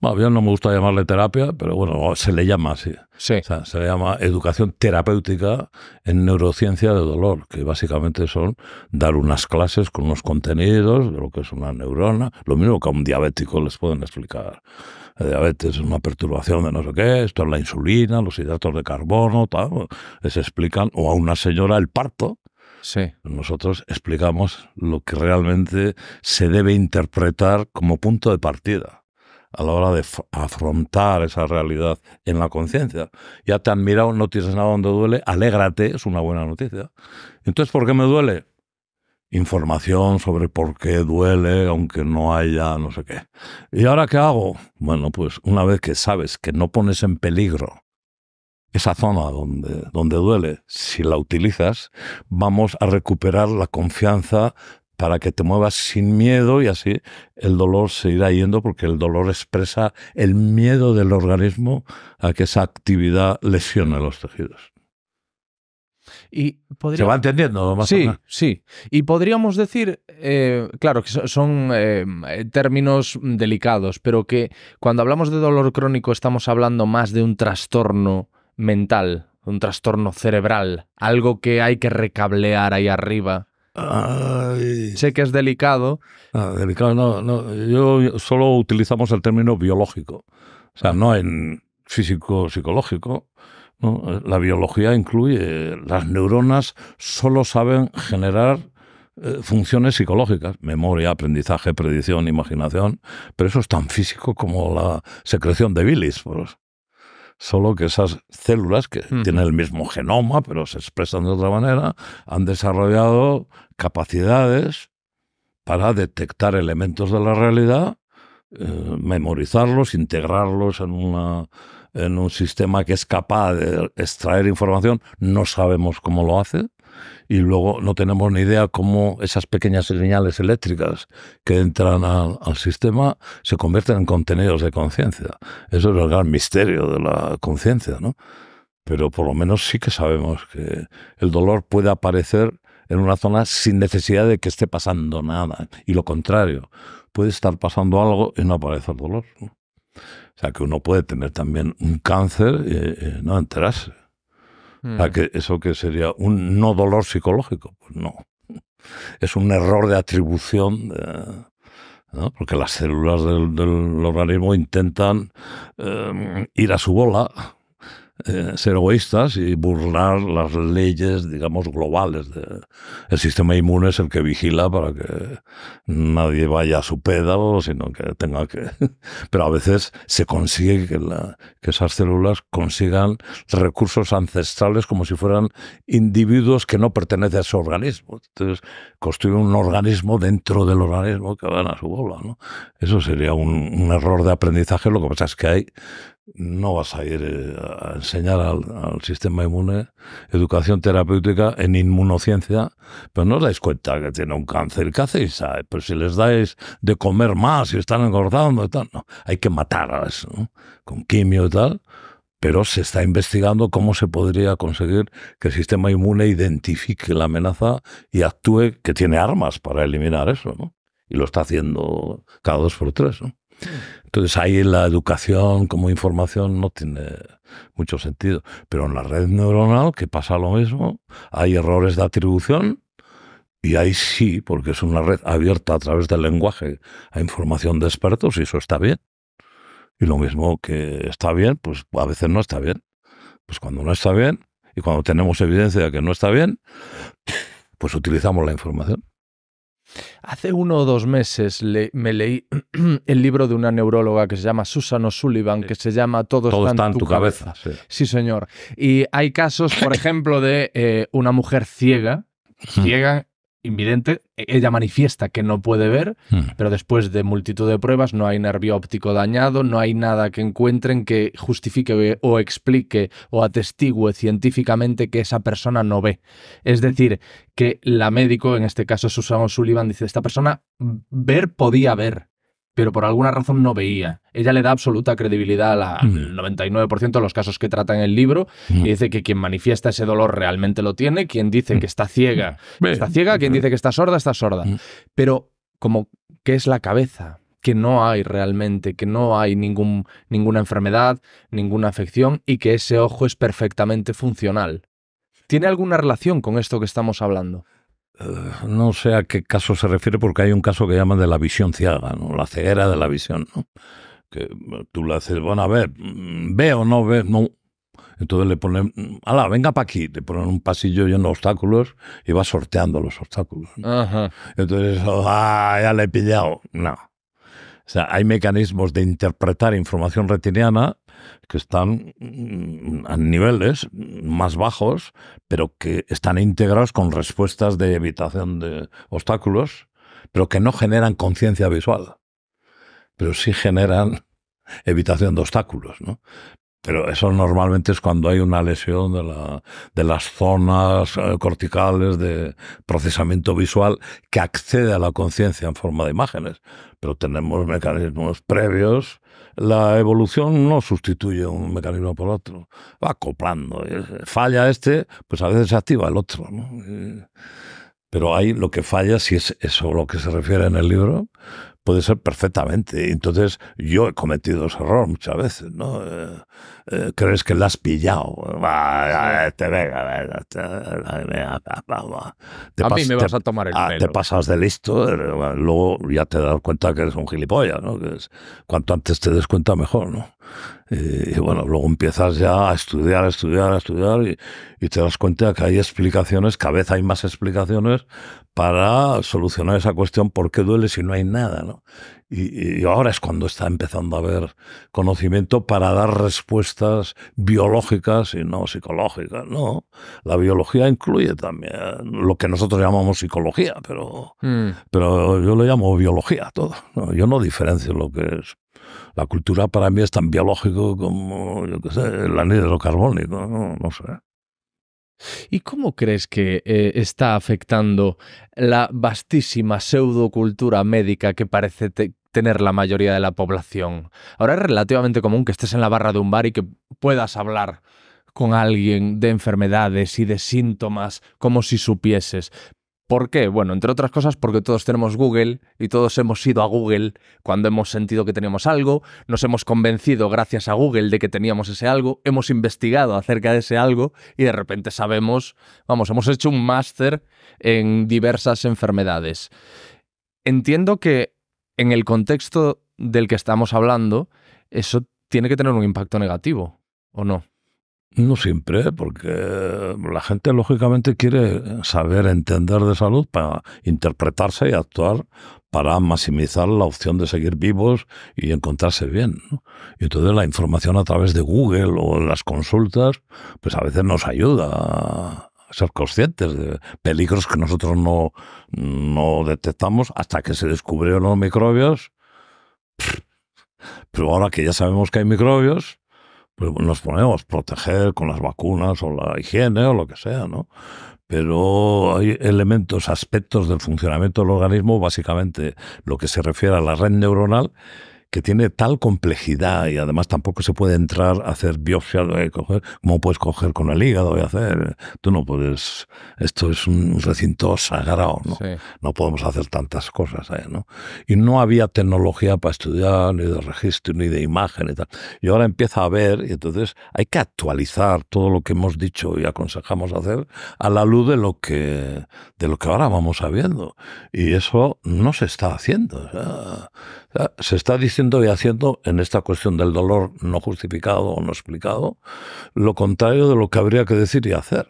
Bueno, yo no me gusta llamarle terapia, pero bueno, se le llama así. se le llama educación terapéutica en neurociencia de dolor, que básicamente son dar unas clases con unos contenidos de lo que es una neurona, lo mismo que a un diabético les pueden explicar la diabetes es una perturbación de no sé qué, esto es la insulina, los hidratos de carbono, tal. Les explican, o a una señora el parto. Sí. Nosotros explicamos lo que realmente se debe interpretar como punto de partida a la hora de afrontar esa realidad en la conciencia. Ya te han mirado, no tienes nada donde duele, alégrate, es una buena noticia. Entonces, ¿por qué me duele? información sobre por qué duele, aunque no haya no sé qué. ¿Y ahora qué hago? Bueno, pues una vez que sabes que no pones en peligro esa zona donde, donde duele, si la utilizas, vamos a recuperar la confianza para que te muevas sin miedo y así el dolor se irá yendo porque el dolor expresa el miedo del organismo a que esa actividad lesione los tejidos. Se va entendiendo más Sí, sí. Y podríamos decir, eh, claro, que son eh, términos delicados, pero que cuando hablamos de dolor crónico estamos hablando más de un trastorno mental, un trastorno cerebral, algo que hay que recablear ahí arriba. Sé que es delicado. Ah, delicado, no, no. Yo solo utilizamos el término biológico. O sea, no en físico-psicológico, la biología incluye, las neuronas solo saben generar eh, funciones psicológicas, memoria, aprendizaje, predicción, imaginación, pero eso es tan físico como la secreción de bilis. Solo que esas células, que tienen el mismo genoma, pero se expresan de otra manera, han desarrollado capacidades para detectar elementos de la realidad eh, memorizarlos, integrarlos en, una, en un sistema que es capaz de extraer información, no sabemos cómo lo hace, y luego no tenemos ni idea cómo esas pequeñas señales eléctricas que entran al, al sistema se convierten en contenidos de conciencia. Eso es el gran misterio de la conciencia, ¿no? Pero por lo menos sí que sabemos que el dolor puede aparecer en una zona sin necesidad de que esté pasando nada. Y lo contrario, puede estar pasando algo y no aparece el dolor. O sea, que uno puede tener también un cáncer y, no enterarse. Hmm. eso que sería un no dolor psicológico, pues no. Es un error de atribución. porque las células del, organismo intentan em, ir a su bola eh, ser egoístas y burlar las leyes, digamos, globales. el sistema inmune es el que vigila para que nadie vaya a su pedo, sino que tenga que... Pero a veces se consigue que, la, que esas células consigan recursos ancestrales como si fueran individuos que no pertenecen a su organismo. Entonces, construyen un organismo dentro del organismo que van a su bola. ¿no? Eso sería un error de aprendizaje. Lo que pasa es que hay no vas a ir eh, a enseñar al, sistema inmune educación terapéutica en inmunociencia, pero no os dais cuenta que tiene un cáncer. ¿Qué hacéis? Ah, pero pues si les dais de comer más y están engordando y tal, no, hay que matar eso, ¿no? con quimio y tal, pero se está investigando cómo se podría conseguir que el sistema inmune identifique la amenaza y actúe, que tiene armas para eliminar eso, ¿no? y lo está haciendo cada dos por tres. ¿no? Entonces ahí la educación como información no tiene mucho sentido. Pero en la red neuronal, que pasa lo mismo, hay errores de atribución y ahí sí, porque es una red abierta a través del lenguaje a información de expertos y eso está bien. Y lo mismo que está bien, pues a veces no está bien. Pues cuando no está bien y cuando tenemos evidencia de que no está bien, pues utilizamos la información. Hace uno o dos meses le, me leí el libro de una neuróloga que se llama Susan O'Sullivan, que se llama Todo, está, en tu cabeza. sí. señor. Y hay casos, por ejemplo, de eh, una mujer ciega, hmm. ciega invidente, e-, ella manifiesta que no puede ver, hmm. pero después de multitud de pruebas no hay nervio óptico dañado, no hay nada que encuentren que justifique o e-, explique o atestigue científicamente que esa persona no ve. Es decir, que la médico, en este caso Susan O'Sullivan, dice, esta persona mm, ver podía ver, pero por alguna razón no veía. Ella le da absoluta credibilidad la, mm. al 99% de los casos que trata en el libro y mm. dice que quien manifiesta ese dolor realmente lo tiene, quien dice mm. que está ciega, está ciega, quien dice que está sorda, está sorda. Pero como que es la cabeza, que no hay realmente, que no hay ningún, ninguna enfermedad, ninguna afección y que ese ojo es perfectamente funcional. ¿Tiene alguna relación con esto que estamos hablando? Eh, no sé a qué caso se refiere porque hay un caso que llaman de la visión ciega, ¿no? la ceguera de la visión. ¿no? Que eh, tú le haces, bueno, a ver, mm, ve o no ve, no. Entonces le ponen, mm, ala, venga para aquí, te ponen un pasillo lleno de obstáculos y va sorteando los obstáculos. Entonces, ah, ya le he pillado. No. O sea, hay mecanismos de interpretar información retiniana que están mm, a niveles más bajos, pero que están integrados con respuestas de evitación de obstáculos, pero que no generan conciencia visual, pero sí generan evitación de obstáculos, ¿no? Pero eso normalmente es cuando hay una lesión de, la, de las zonas eh, corticales de procesamiento visual que accede a la conciencia en forma de imágenes. Pero tenemos mecanismos previos la evolución no sustituye un mecanismo por otro, va coplando Falla este, pues a veces se activa el otro. Pero hay lo que falla, si es eso lo que se refiere en el libro, puede ser perfectamente. Entonces, yo he cometido ese error muchas veces, ¿no? Eh, eh, crees que la has pillado. Te a mí me vas a tomar el ah, pelo. Te pasas de listo, eh, luego ya te das cuenta que eres un gilipollas, ¿no? cuanto antes te des cuenta, mejor, ¿no? y bueno, luego empiezas ya a estudiar, a estudiar, a estudiar y, te das cuenta que hay explicaciones, cada vez hay más explicaciones para solucionar esa cuestión, ¿por qué duele si no hay nada? ¿no? Y, ahora es cuando está empezando a haber conocimiento para dar respuestas biológicas y no psicológicas. No, la biología incluye también lo que nosotros llamamos psicología, pero, hmm. pero yo lo llamo biología todo. Yo no diferencio lo que es la cultura para mí es tan biológico como, yo qué sé, el anidrocarbónico, no, sé. ¿Y cómo crees que eh, está afectando la vastísima pseudocultura médica que parece tener la mayoría de la población? Ahora es relativamente común que estés en la barra de un bar y que puedas hablar con alguien de enfermedades y de síntomas como si supieses, ¿Por qué? Bueno, entre otras cosas porque todos tenemos Google y todos hemos ido a Google cuando hemos sentido que teníamos algo, nos hemos convencido gracias a Google de que teníamos ese algo, hemos investigado acerca de ese algo y de repente sabemos, vamos, hemos hecho un máster en diversas enfermedades. Entiendo que en el contexto del que estamos hablando, eso tiene que tener un impacto negativo, ¿o no? No siempre, porque la gente lógicamente quiere saber entender de salud para interpretarse y actuar para maximizar la opción de seguir vivos y encontrarse bien. Y entonces la información a través de Google o las consultas, pues a veces nos ayuda a ser conscientes de peligros que nosotros no detectamos hasta que se descubrieron los microbios. Pero ahora que ya sabemos que hay microbios, pues, nos ponemos proteger con las vacunas o la higiene o lo que sea, ¿no? Pero hay elementos, aspectos del funcionamiento del organismo, básicamente lo que se refiere a la red neuronal, que tiene tal complejidad y además tampoco se puede entrar a hacer biopsia, como puedes coger con el hígado y hacer, tú no puedes, esto es un recinto sagrado, ¿no? No podemos hacer tantas cosas ¿no? Y no había tecnología para estudiar, ni de registro, ni de imagen y tal. Y ahora empieza a ver, y entonces hay que actualizar todo lo que hemos dicho y aconsejamos hacer a la luz de lo que, de lo que ahora vamos sabiendo. Y eso no se está haciendo. se está diciendo y haciendo en esta cuestión del dolor no justificado o no explicado, lo contrario de lo que habría que decir y hacer.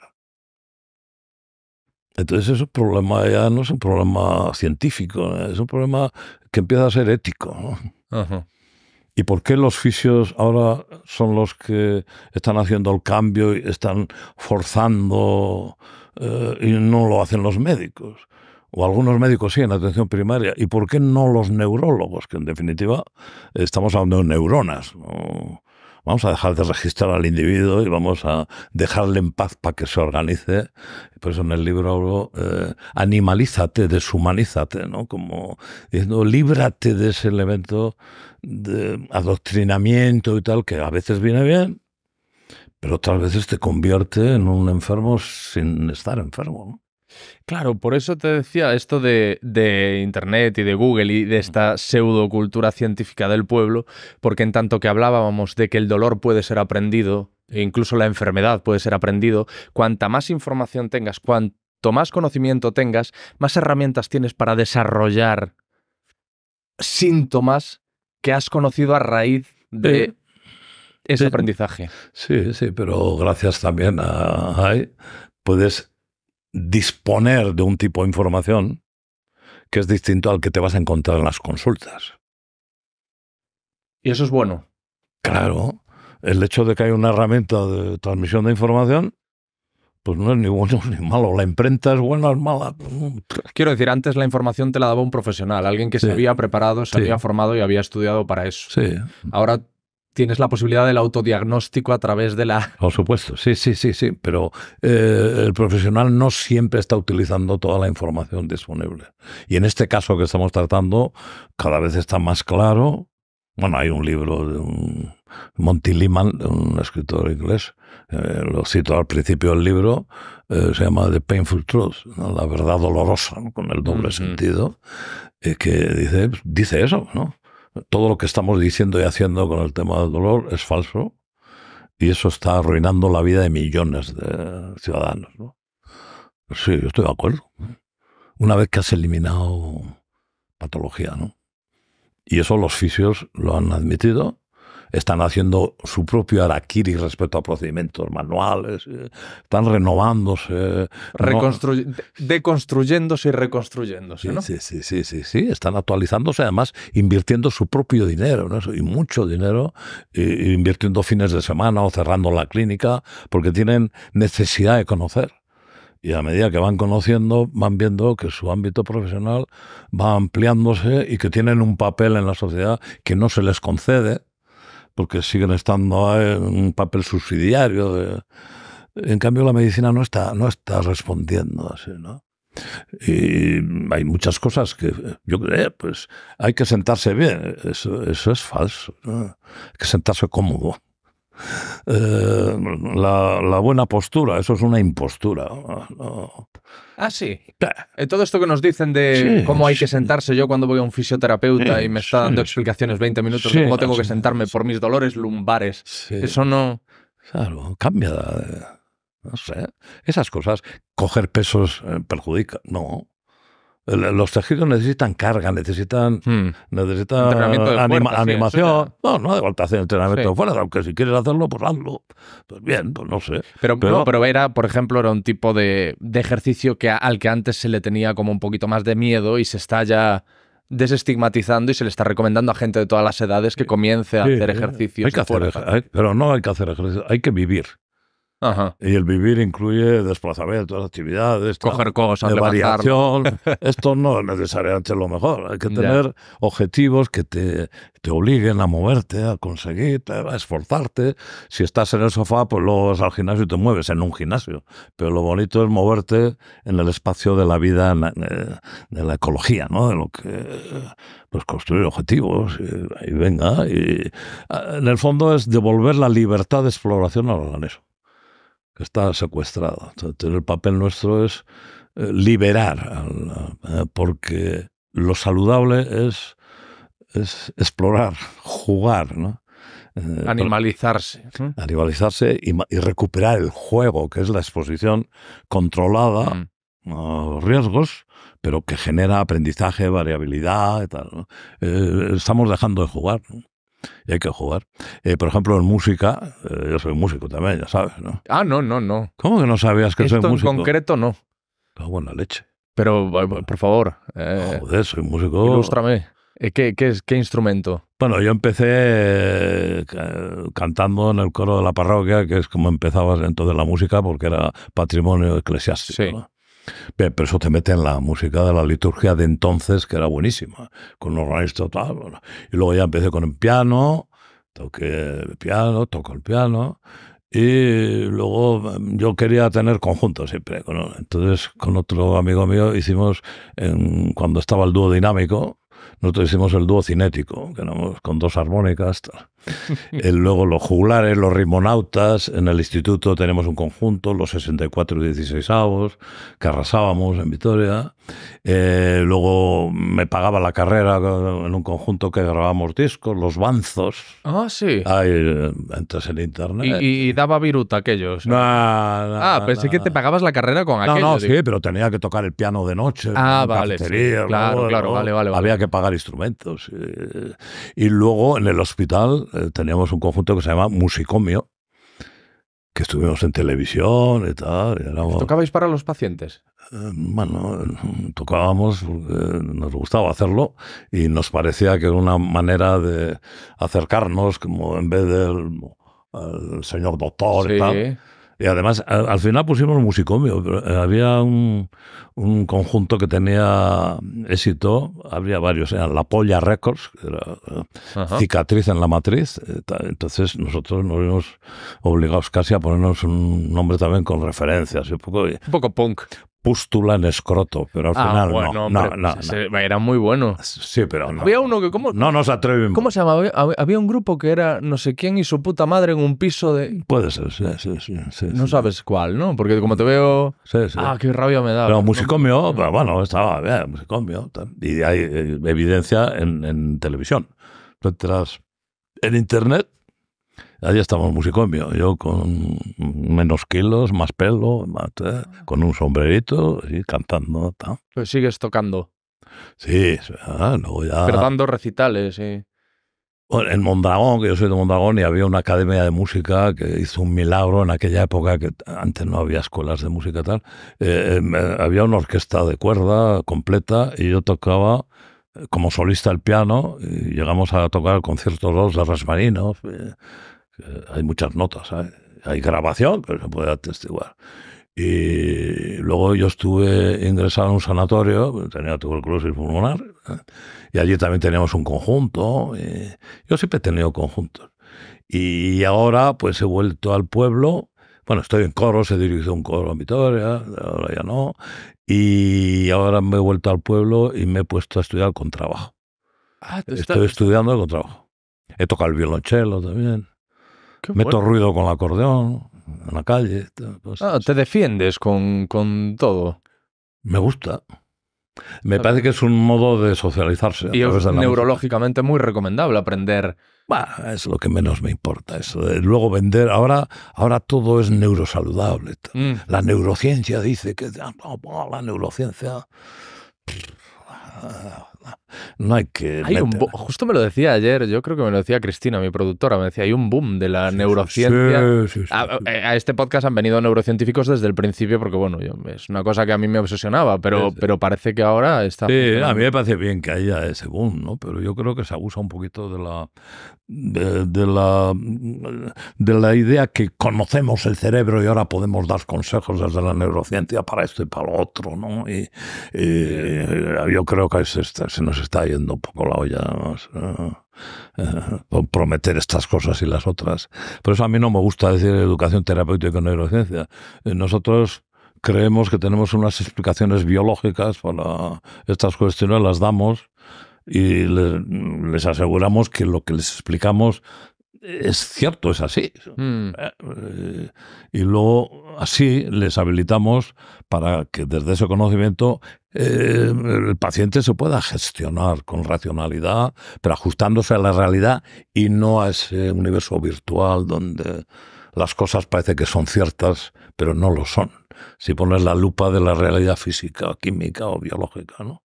Entonces ese problema ya no es un problema científico, es un problema que empieza a ser ético. ¿Y por qué los fisios ahora son los que están haciendo el cambio y están forzando eh, y no lo hacen los médicos? o algunos médicos sí en atención primaria, ¿y por qué no los neurólogos? Que en definitiva estamos hablando de neuronas. Vamos a dejar de registrar al individuo y vamos a dejarle en paz para que se organice. Por eso en el libro hablo, eh, animalízate, deshumanízate, ¿no? Como diciendo, líbrate de ese elemento de adoctrinamiento y tal, que a veces viene bien, pero otras veces te convierte en un enfermo sin estar enfermo. ¿no? Claro, por eso te decía esto de, Internet y de Google y de esta pseudo cultura científica del pueblo, porque en tanto que hablábamos de que el dolor puede ser aprendido, e incluso la enfermedad puede ser aprendido, cuanta más información tengas, cuanto más conocimiento tengas, más herramientas tienes para desarrollar síntomas que has conocido a raíz de ese aprendizaje. Sí, sí, pero gracias también a puedes disponer de un tipo de información que es distinto al que te vas a encontrar en las consultas. Y eso es bueno. Claro. El hecho de que hay una herramienta de transmisión de información, pues no es ni bueno ni malo. La imprenta es buena o es mala. Quiero decir, antes la información te la daba un profesional, alguien que se había preparado, se había formado y había estudiado para eso. Sí. Ahora tienes la posibilidad del autodiagnóstico a través de la... Por supuesto, sí, sí, sí, sí, pero eh, el profesional no siempre está utilizando toda la información disponible. Y en este caso que estamos tratando, cada vez está más claro. Bueno, hay un libro de un Monty Lehman, un escritor inglés, eh, lo cito al principio del libro, eh, se llama The Painful Truth, la verdad dolorosa, con el doble sentido, que dice, dice eso, ¿no? todo lo que estamos diciendo y haciendo con el tema del dolor es falso y eso está arruinando la vida de millones de ciudadanos. Sí, yo estoy de acuerdo. Una vez que has eliminado patología, ¿no? Y eso los fisios lo han admitido están haciendo su propio araquiri respecto a procedimientos manuales, eh, están renovándose. Deconstruyéndose y reconstruyéndose. Sí, ¿no? sí, sí, sí, sí, sí, están actualizándose, además invirtiendo su propio dinero, ¿no? y mucho dinero, invirtiendo fines de semana o cerrando la clínica, porque tienen necesidad de conocer y a medida que van conociendo, van viendo que su ámbito profesional va ampliándose y que tienen un papel en la sociedad que no se les concede porque siguen estando en un papel subsidiario. En cambio, la medicina no está, no está respondiendo así, ¿no? Y hay muchas cosas que yo creo, eh, pues hay que sentarse bien, eso, eso es falso, hay que sentarse cómodo. Eh, la, buena postura, eso es una impostura. Ah, sí. Eh, todo esto que nos dicen de cómo hay que sentarse yo cuando voy a un fisioterapeuta y me está dando explicaciones 20 minutos cómo tengo que sentarme por mis dolores lumbares. Eso no... cambia. No sé. Esas cosas, coger pesos eh, perjudica. No, los tejidos necesitan carga, necesitan, hmm. necesitan animación. no, no hace hacer entrenamiento de fuerza, aunque si quieres hacerlo, pues hazlo. Pues bien, pues no sé. Pero, pero, era, por ejemplo, era un tipo de, de ejercicio que al que antes se le tenía como un poquito más de miedo y se está ya desestigmatizando y se le está recomendando a gente de todas las edades que comience a hacer ejercicio. Hay que hacer, pero no hay que hacer ejercicio, hay que vivir. Y el vivir incluye desplazamientos, actividades, coger cosas, variación. Esto no es necesariamente lo mejor. Hay que tener objetivos que te, te, obliguen a moverte, a conseguir, a esforzarte. Si estás en el sofá, pues luego vas al gimnasio y te mueves en un gimnasio. Pero lo bonito es moverte en el espacio de la vida, eh, de la ecología, ¿no? De lo que pues construir objetivos y, venga. Ah, en el fondo es devolver la libertad de exploración al organismo está secuestrada. Entonces, el papel nuestro es eh, liberar, eh, porque lo saludable es, es explorar, jugar, ¿no? Eh, animalizarse. animalizarse y, recuperar el juego, que es la exposición controlada a mm. riesgos, pero que genera aprendizaje, variabilidad y tal. estamos dejando de jugar. ¿no? y hay que jugar. Eh, por ejemplo, en música, eh, yo soy músico también, ya sabes, ¿no? Ah, no, no, no. ¿Cómo que no sabías que soy músico? en concreto no. Cago buena leche. Pero, eh, por favor. Joder, soy músico. Ilústrame. ¿Qué, qué, ¿Qué instrumento? Bueno, yo empecé cantando en el coro de la parroquia, que es como empezabas entonces la música, porque era patrimonio eclesiástico. Sí. ¿no? pero eso te mete en la música de la liturgia de entonces, que era buenísima, con los organistas total. Y luego ya empecé con el piano, toqué el piano, toco el piano. Y luego mm, yo quería tener conjuntos siempre. Entonces, con otro amigo mío hicimos, cuando estaba el dúo dinámico, nosotros hicimos el dúo cinético, que éramos con dos armónicas. luego los jugulares, los rimonautas. En el instituto tenemos un conjunto, los 64 y 16avos, que arrasábamos en Vitoria. Eh, luego me pagaba la carrera en un conjunto que grabamos discos, Los Banzos. Ah, sí. Eh, entras en internet. ¿Y, daba viruta aquellos? ah, pensé que te pagabas la carrera con aquellos. No, no, sí, pero tenía que tocar el piano de noche. Ah, vale. Claro, claro, vale, vale, Había que pagar instrumentos. Y, luego en el hospital eh, teníamos un conjunto que se llama Musicomio que estuvimos en televisión y tal. ¿Tocabais para los pacientes? Eh, bueno, tocábamos nos gustaba hacerlo y nos parecía que era una manera de acercarnos, como en vez del señor doctor y tal. Y además, al, final pusimos musicomio. Eh, había un, conjunto que tenía éxito, había varios, eran La Polla Records, eh, cicatriz en la matriz. Entonces nosotros nos vimos obligados casi a ponernos un nombre también con referencias. Un poco, un poco punk pústula en escroto, pero al ah, final no, no, no, pues Era muy bueno. Sí, pero no. Había uno que ¿cómo, no nos atreven. ¿Cómo se llamaba? Había un grupo que era no sé quién y su puta madre en un piso de... Puede ser, sí, sí, no sabes cuál, ¿no? Porque como te veo... Sí, sí. Ah, qué rabia me da. Pero musicomio, pero bueno, estaba bien, musicomio. Y hay eh, evidencia en, televisión. mientras en internet Allí estamos musicomio, yo con menos kilos, más pelo, eh, con un sombrerito y cantando. Ta. sigues tocando. Sí, luego ya... dando recitales, sí. en Mondragón, que yo soy de Mondragón, y había una academia de música que hizo un milagro en aquella época, que antes no había escuelas de música tal. Eh, eh, había una orquesta de cuerda completa y yo tocaba como solista el piano y llegamos a tocar conciertos dos de Rasmarinos. Eh, hay muchas notas, ¿eh? hay grabación que se puede atestiguar. Y luego yo estuve ingresado en un sanatorio, pues, tenía tuberculosis pulmonar, ¿eh? y allí también teníamos un conjunto. yo siempre he tenido conjuntos. Y ahora pues he vuelto al pueblo. Bueno, estoy en coro se dirigió un coro en Vitoria, ahora ya no. Y ahora me he vuelto al pueblo y me he puesto a estudiar con trabajo. Ah, estoy estudiando con trabajo. He tocado el violonchelo también. Meto ruido con el acordeón, en la calle. Pues, ah, te defiendes con, todo. Me gusta. Me parece que es un modo de socializarse. Y neurológicamente muy recomendable aprender. es lo que menos me importa. Eso luego vender. Ahora, ahora todo es neurosaludable. Mm. La neurociencia dice que. Ah, la neurociencia. Ah, no hay que... justo me lo decía ayer, yo creo que me lo decía Cristina, mi productora, me decía, hay un boom de la neurociencia. Eh, a, este podcast han venido neurocientíficos desde el principio porque, bueno, es una cosa que a mí me obsesionaba, pero, pero parece que ahora está... Sí, a mí me parece bien que haya ese boom, ¿no? Pero yo creo que se abusa un poquito de la... De, la, de la idea que conocemos el cerebro y ahora podemos dar consejos desde la neurociencia para esto y para lo otro, ¿no? Y, yo creo que es, este, se nos está yendo un poco la olla. Vamos, prometer estas cosas y las otras. Por eso a mí no me gusta decir educación terapéutica y neurociencia. Eh, nosotros creemos que tenemos unas explicaciones biológicas para estas cuestiones, las damos y les, les aseguramos que lo que les explicamos es cierto, es así. Mm. Eh, eh, y luego así les habilitamos para que desde ese conocimiento eh, el paciente se pueda gestionar con racionalidad, pero ajustándose a la realidad y no a ese universo virtual donde las cosas parece que son ciertas, pero no lo son. Si pones la lupa de la realidad física, química o biológica, ¿no?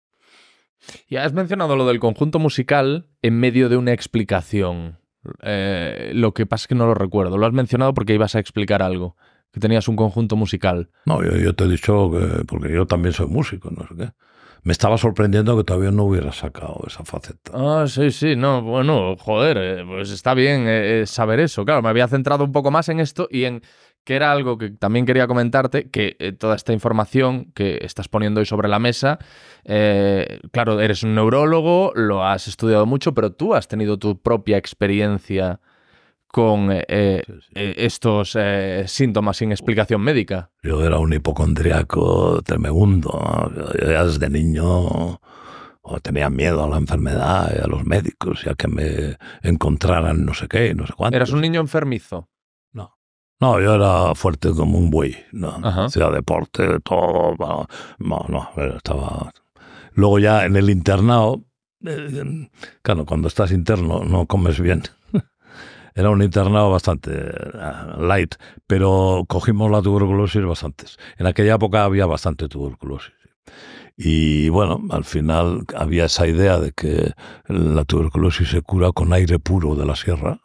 Ya has mencionado lo del conjunto musical en medio de una explicación. Eh, lo que pasa es que no lo recuerdo. Lo has mencionado porque ibas a explicar algo, que tenías un conjunto musical. No, yo, te he dicho que, porque yo también soy músico, no sé qué. Me estaba sorprendiendo que todavía no hubiera sacado esa faceta. Ah, sí, sí, no, bueno, joder, eh, pues está bien eh, saber eso. Claro, me había centrado un poco más en esto y en que era algo que también quería comentarte, que eh, toda esta información que estás poniendo hoy sobre la mesa, eh, claro, eres un neurólogo, lo has estudiado mucho, pero tú has tenido tu propia experiencia con eh, estos síntomas sin explicación médica. Yo era un hipocondriaco tremendo, yo ya desde niño tenía miedo a la enfermedad, a los médicos, ya que me encontraran no sé qué, no sé cuánto. Eras un niño enfermizo. No, yo era fuerte como un buey, ¿no? Hacía deporte, todo, no, no, estaba... Luego ya en el internado, eh, claro, cuando estás interno no comes bien. era un internado bastante eh, light, pero cogimos la tuberculosis bastante. En aquella época había bastante tuberculosis. Y bueno, al final había esa idea de que la tuberculosis se cura con aire puro de la sierra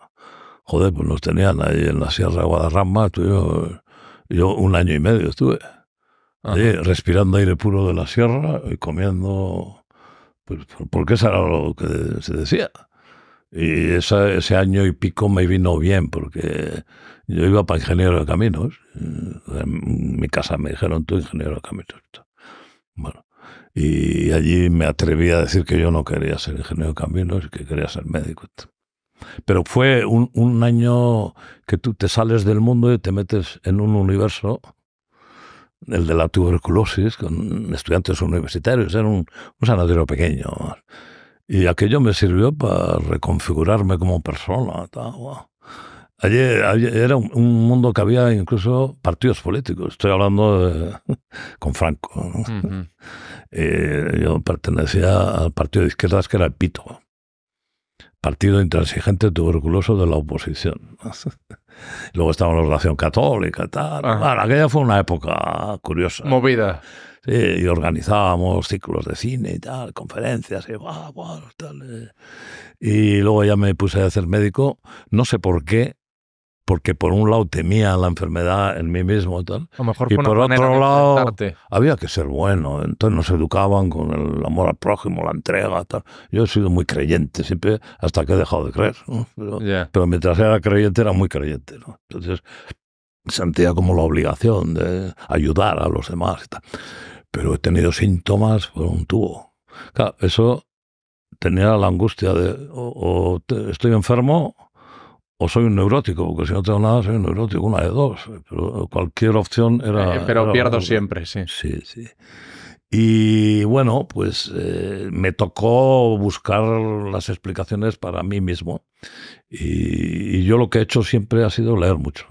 Joder, pues nos tenían ahí en la Sierra de Guadarrama, yo, un año y medio estuve. Allí, respirando aire puro de la sierra y comiendo, pues, pues porque eso era lo que se decía. Y ese año y pico me vino bien, porque yo iba para ingeniero de caminos. Eh, en mi casa me dijeron, tú ingeniero de caminos. Bueno, y allí me atreví a decir que yo no quería ser ingeniero de caminos, que quería ser médico. Pero fue un, un, año que tú te sales del mundo y te metes en un universo, el de la tuberculosis, con estudiantes universitarios. Era un, un pequeño. Y aquello me sirvió para reconfigurarme como persona. Allí, era un, mundo que había incluso partidos políticos. Estoy hablando con Franco. Eh, yo pertenecía al partido de izquierdas que era el Pito partido intransigente tuberculoso de la oposición. Luego estaba la oración católica, tal. aquella fue una época curiosa. Movida. Sí, y organizábamos ciclos de cine y tal, conferencias y, tal, eh. y luego ya me puse a hacer médico, no sé por qué, porque por un lado temía la enfermedad en mí mismo y por otro lado había que ser bueno, entonces nos educaban con el amor al prójimo, la entrega, Yo he sido muy creyente, siempre hasta que he dejado de creer, pero, mientras era creyente era muy creyente. ¿no? Entonces sentía como la obligación de ayudar a los demás. Pero he tenido síntomas por un tubo. eso tenía la angustia de estoy enfermo o soy un neurótico, porque si no tengo nada soy un neurótico, una de dos. Pero cualquier opción era... Eh, pero pierdo siempre, sí. Sí, sí. Y bueno, pues eh, me tocó buscar las explicaciones para mí mismo. Y, yo lo que he hecho siempre ha sido leer mucho,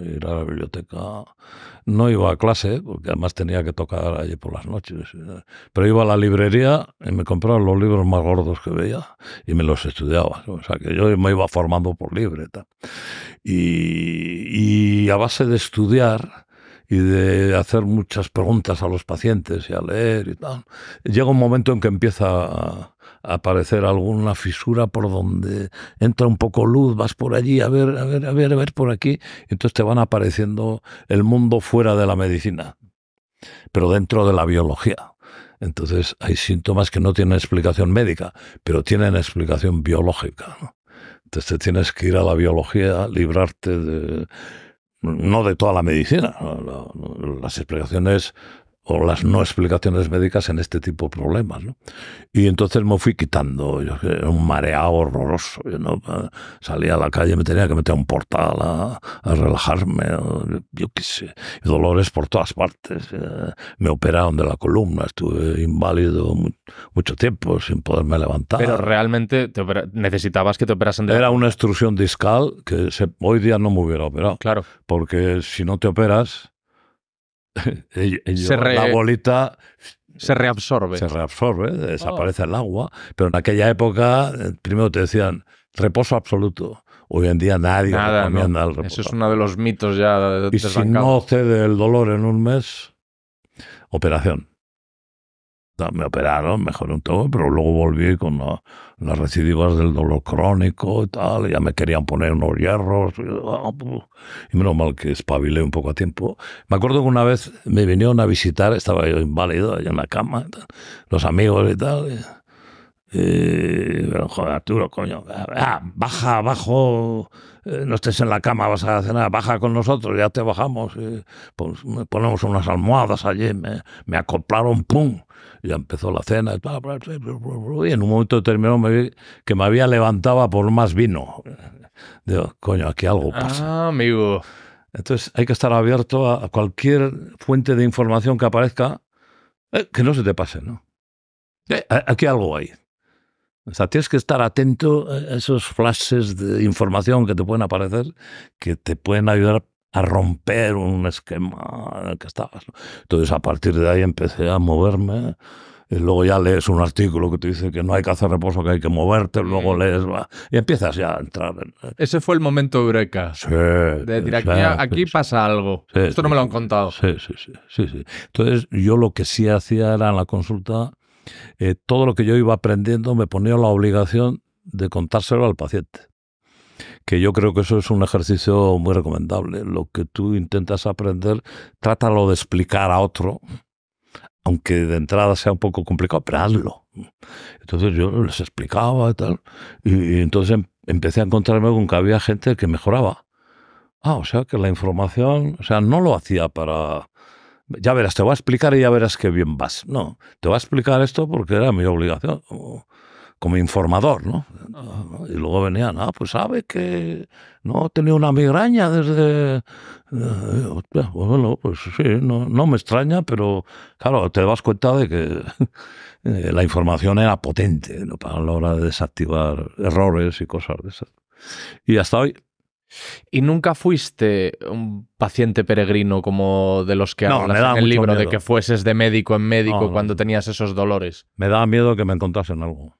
ir a la biblioteca. No iba a clase, porque además tenía que tocar allí por las noches. Pero iba a la librería y me compraba los libros más gordos que veía y me los estudiaba. O sea que yo me iba formando por libre. Y, y a base de estudiar, y de hacer muchas preguntas a los pacientes y a leer y tal, llega un momento en que empieza a, aparecer alguna fisura por donde entra un poco luz, vas por allí, a ver, a ver, a ver, a ver por aquí, entonces te van apareciendo el mundo fuera de la medicina, pero dentro de la biología. Entonces hay síntomas que no tienen explicación médica, pero tienen explicación biológica. Entonces te tienes que ir a la biología, librarte de no de toda la medicina. Las explicaciones o las no explicaciones médicas en este tipo de problemas. ¿no? Y entonces me fui quitando, era un mareado horroroso. Yo, ¿no? Eh, salía a la calle, me tenía que meter a un portal a, relajarme, yo qué sé, dolores por todas partes. Eh, me operaron de la columna, estuve inválido mucho tiempo sin poderme levantar. Pero realmente necesitabas que te operasen de Era una extrusión discal que se, hoy día no me hubiera operado. Claro. Porque si no te operas la bolita se reabsorbe. Se reabsorbe, desaparece oh. el agua. Pero en aquella época, eh, primero te decían reposo absoluto. Hoy en día nadie Nada, recomienda el reposo. Eso es uno de los mitos ya. Y si no cede el dolor en un mes, operación me operaron, mejoré un poco, pero luego volví con las recidivas del dolor crónico y tal, ya me querían poner unos hierros, ah, y menos mal que espabilé un poco a tiempo. Me acuerdo que una vez me vinieron a visitar, estaba yo inválido, allá en la cama, los amigos y tal, y, joder, Arturo, coño, ah, baja abajo, eh, no estés en la cama, vas a cenar, baja con nosotros, ya te bajamos, pues, ponemos unas almohadas allí, me, me acoplaron, pum, ya empezó la cena, y en un momento determinado que me había levantado por más vino. Digo, coño, aquí algo pasa. Ah, amigo. Entonces hay que estar abierto a cualquier fuente de información que aparezca, eh, que no se te pase, ¿no? Eh, aquí algo hay. O sea, tienes que estar atento a esos flashes de información que te pueden aparecer, que te pueden ayudar a romper un esquema en el que estabas. Entonces, a partir de ahí empecé a moverme. Y luego ya lees un artículo que te dice que no hay que hacer reposo, que hay que moverte, luego lees va, y empiezas ya a entrar. Eh. Ese fue el momento eureka. Sí. De decir, aquí, pasa algo. Esto no me lo han contado. Sí sí, sí, sí, Entonces yo lo que sí hacía era en la consulta, eh, todo lo que yo iba aprendiendo me ponía la obligación de contárselo al paciente que yo creo que eso es un ejercicio muy recomendable. Lo que tú intentas aprender, trátalo de explicar a otro, aunque de entrada sea un poco complicado, pero hazlo. Entonces yo les explicaba y tal, y, entonces empecé a encontrarme con que había gente que mejoraba. Ah, o sea que la información, o sea, no lo hacía para, ya verás, te voy a explicar y ya verás qué bien vas. No, te voy a explicar esto porque era mi obligación como informador, ¿no? Y luego venían, ah, pues sabe que no tenía una migraña desde... Eh, eh, oh, bueno, pues sí, no, me extraña, pero claro, te das cuenta de que eh, la información era potente ¿no? para la hora de desactivar errores y cosas de esas. Y hasta hoy. ¿Y nunca fuiste un paciente peregrino como de los que no, en el libro, de que fueses de médico en médico cuando tenías esos dolores? Me daba miedo que me encontrasen algo.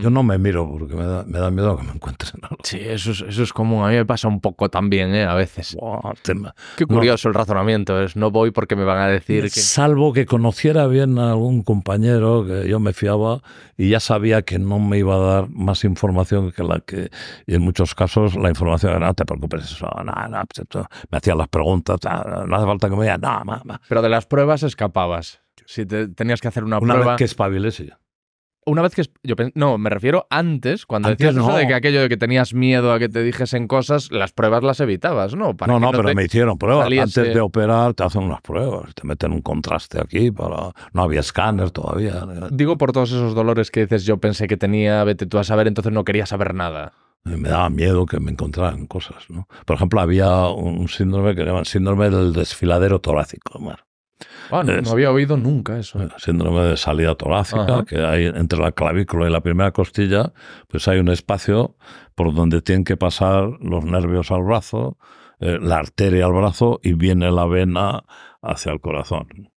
Yo mm. no me miro porque me da, me da miedo que me encuentren algo. Sí, eso es, eso es común. A mí me pasa un poco también, ¿eh? A veces. Qué curioso el razonamiento. Es no voy porque me van a decir que... Salvo que conociera bien a algún compañero que yo me fiaba y ya sabía que no me iba a dar más información que la que... Y en muchos casos la información era, no te preocupes, eso, pues me hacían las preguntas, no hace falta que me digan, nada, Pero de las pruebas escapabas. Si te, tenías que hacer una, prueba... Vez que espabilé, sí una vez que. Yo no, me refiero antes, cuando decías de que aquello de que tenías miedo a que te dijesen cosas, las pruebas las evitabas, ¿no? no, no, pero me hicieron pruebas. Antes de operar te hacen unas pruebas, te meten un contraste aquí para. No había escáner todavía. Digo por todos esos dolores que dices, yo pensé que tenía, vete tú a saber, entonces no quería saber nada. Me daba miedo que me encontraran cosas, ¿no? Por ejemplo, había un síndrome que el síndrome del desfiladero torácico, ¿no? Eh, no, había oído nunca eso. ¿eh? Eh, síndrome de salida torácica, que hay entre la clavícula y la primera costilla, pues hay un espacio por donde tienen que pasar los nervios al brazo, la arteria al brazo y viene la vena hacia el corazón.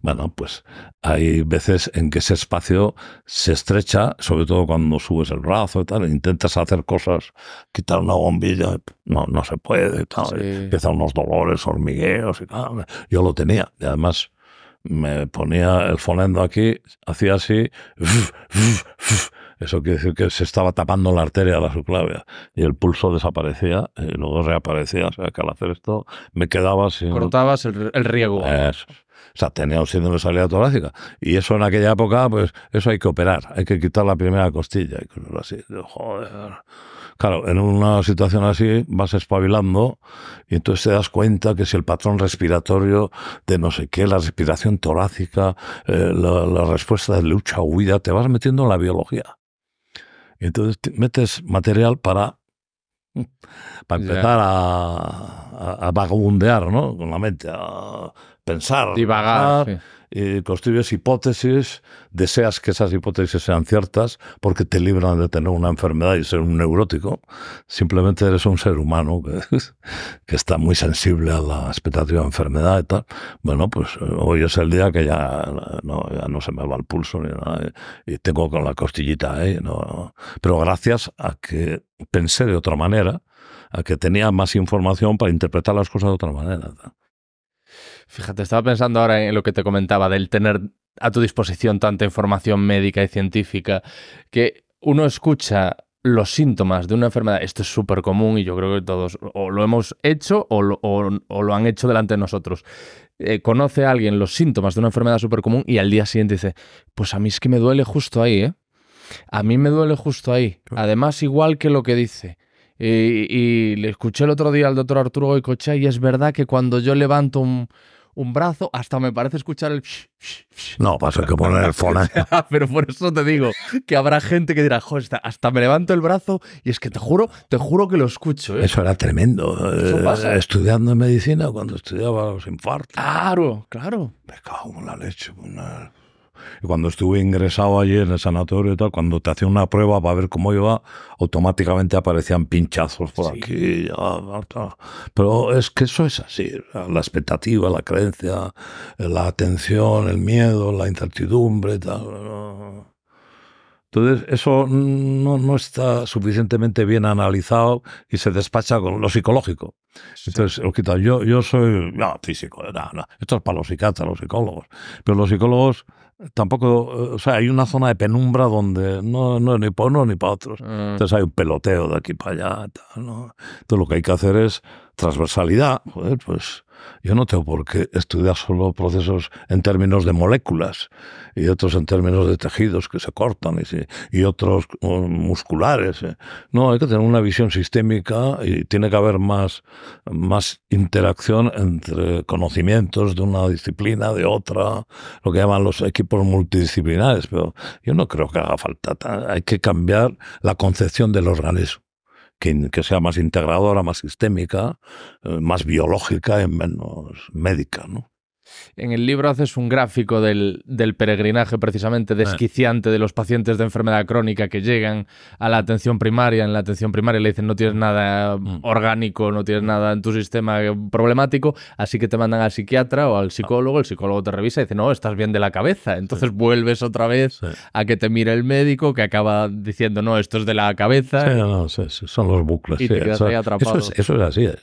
Bueno, pues hay veces en que ese espacio se estrecha, sobre todo cuando subes el brazo y tal, e intentas hacer cosas, quitar una bombilla, no, se puede, empiezan unos dolores, hormigueos y tal. Yo lo tenía, y además me ponía el fonendo aquí, hacía así, eso quiere decir que se estaba tapando la arteria de la subclavia y el pulso desaparecía y luego reaparecía. O sea que al hacer esto me quedaba sin. Cortabas el, el riego sea, tenía un síndrome de salida torácica. Y eso en aquella época, pues eso hay que operar, hay que quitar la primera costilla. Y así. Claro, en una situación así vas espabilando y entonces te das cuenta que si el patrón respiratorio de no sé qué, la respiración torácica, eh, la, respuesta de lucha-huida, o te vas metiendo en la biología. Y entonces te metes material para, para empezar a, a, vagabundear ¿no? con la mente. A, pensar, divagar, construyes hipótesis, deseas que esas hipótesis sean ciertas porque te libran de tener una enfermedad y ser un neurótico. Simplemente eres un ser humano que, está muy sensible a la expectativa de enfermedad y tal. Bueno, pues eh, hoy es el día que ya no, se me va el pulso ni nada y, tengo con la costillita ahí. No, pero gracias a que pensé de otra manera, a que tenía más información para interpretar las cosas de otra manera. Fíjate, estaba pensando ahora en lo que te comentaba del tener a tu disposición tanta información médica y científica que uno escucha los síntomas de una enfermedad, esto es súper común y yo creo que todos o lo hemos hecho o lo, han hecho delante de nosotros. Eh, conoce a alguien los síntomas de una enfermedad súper común y al día siguiente dice, pues a mí es que me duele justo ahí, ¿eh? A mí me duele justo ahí. Además, igual que lo que dice. Y, le escuché el otro día al doctor Arturo Goicochea y es verdad que cuando yo levanto un, un brazo, hasta me parece escuchar el... No, pasa pues que poner el phone. ¿eh? Pero por eso te digo que habrá gente que dirá, joder, hasta me levanto el brazo y es que te juro, te juro que lo escucho. ¿eh? Eso era tremendo. Eh, estudiando en medicina, cuando estudiaba los infartos. Claro, claro. Me cago la leche. Una... Y cuando estuve ingresado allí en el sanatorio y tal, cuando te hacían una prueba para ver cómo iba, automáticamente aparecían pinchazos por aquí. Pero es que eso es así. La expectativa, la creencia, la atención, el miedo, la incertidumbre y tal. Entonces, eso no, no, está suficientemente bien analizado y se despacha con lo psicológico. Entonces, yo, yo soy no, físico, esto es para los psiquiatras, los psicólogos. Pero los psicólogos tampoco, eh, o sea, hay una zona de penumbra donde no, no es ni para unos ni para otros. Ah. Entonces hay un peloteo de aquí para allá. ¿no? Entonces lo que hay que hacer es transversalidad, pues yo no tengo por qué estudiar solo procesos en términos de moléculas y otros en términos de tejidos que se cortan y, otros musculares. Eh. No, hay que tener una visión sistémica y tiene que haber más, más interacción entre conocimientos de una disciplina, de otra, lo que llaman los equipos multidisciplinares. Pero yo no creo que haga falta. Hay que cambiar la concepción del organismo que, sea más integradora, más sistémica, eh, más biológica y menos médica. ¿no? En el libro haces un gráfico del, peregrinaje precisamente ah. desquiciante de los pacientes de enfermedad crónica que llegan a la atención primaria. En la atención primaria le dicen no tienes nada mm. orgánico, no tienes mm. nada en tu sistema problemático, así que te mandan al psiquiatra o al psicólogo. El ah. psicólogo te revisa y dice no, estás bien de la cabeza. Entonces vuelves otra vez a que te mire el médico que acaba diciendo no, esto es de la cabeza. no, no, son los bucles. eso es así. Eh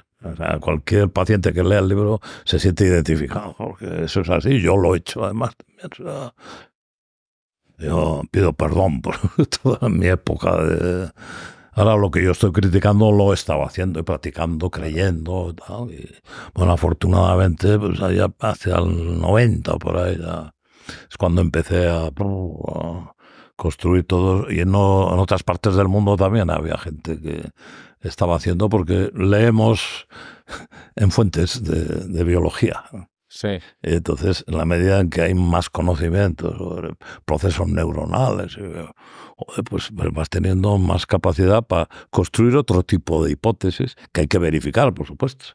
cualquier paciente que lea el libro se siente identificado, porque eso es así, yo lo he hecho además. yo pido perdón por toda mi época de... Ahora lo que yo estoy criticando lo estaba haciendo y practicando, creyendo. y, bueno, afortunadamente, pues allá hacia el 90, por ahí, es cuando empecé a, construir todo. Y en otras partes del mundo también había gente que estaba haciendo porque leemos en fuentes de, biología. Sí. Entonces, en la medida en que hay más conocimientos sobre procesos neuronales, pues, pues vas teniendo más capacidad para construir otro tipo de hipótesis que hay que verificar, por supuesto.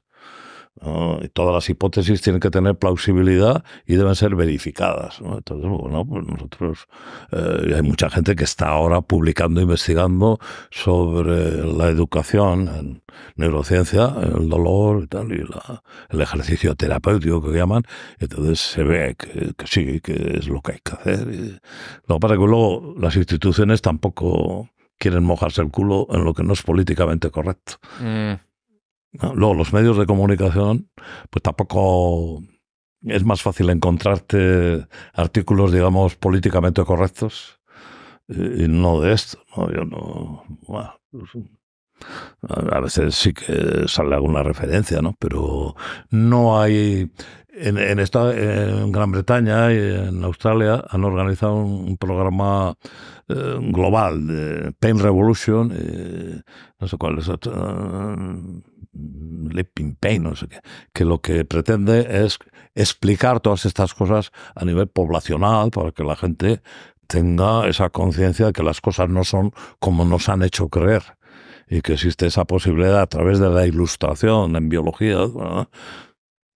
Y todas las hipótesis tienen que tener plausibilidad y deben ser verificadas. Entonces, bueno, pues nosotros, eh, hay mucha gente que está ahora publicando, investigando sobre la educación en neurociencia, el dolor y tal, y la, el ejercicio terapéutico que llaman. Entonces se ve que, sí, que es lo que hay que hacer. no lo que luego las instituciones tampoco quieren mojarse el culo en lo que no es políticamente correcto. Mm. Luego, los medios de comunicación, pues tampoco es más fácil encontrarte artículos, digamos, políticamente correctos eh, y no de esto. ¿no? Yo no. Pues, a veces sí que sale alguna referencia, ¿no? Pero no hay. En, en, esta, en Gran Bretaña y en Australia han organizado un, programa eh, global de Pain Revolution, eh, no sé cuál es, le pimpé, no sé qué, que lo que pretende es explicar todas estas cosas a nivel poblacional para que la gente tenga esa conciencia de que las cosas no son como nos han hecho creer y que existe esa posibilidad a través de la ilustración en biología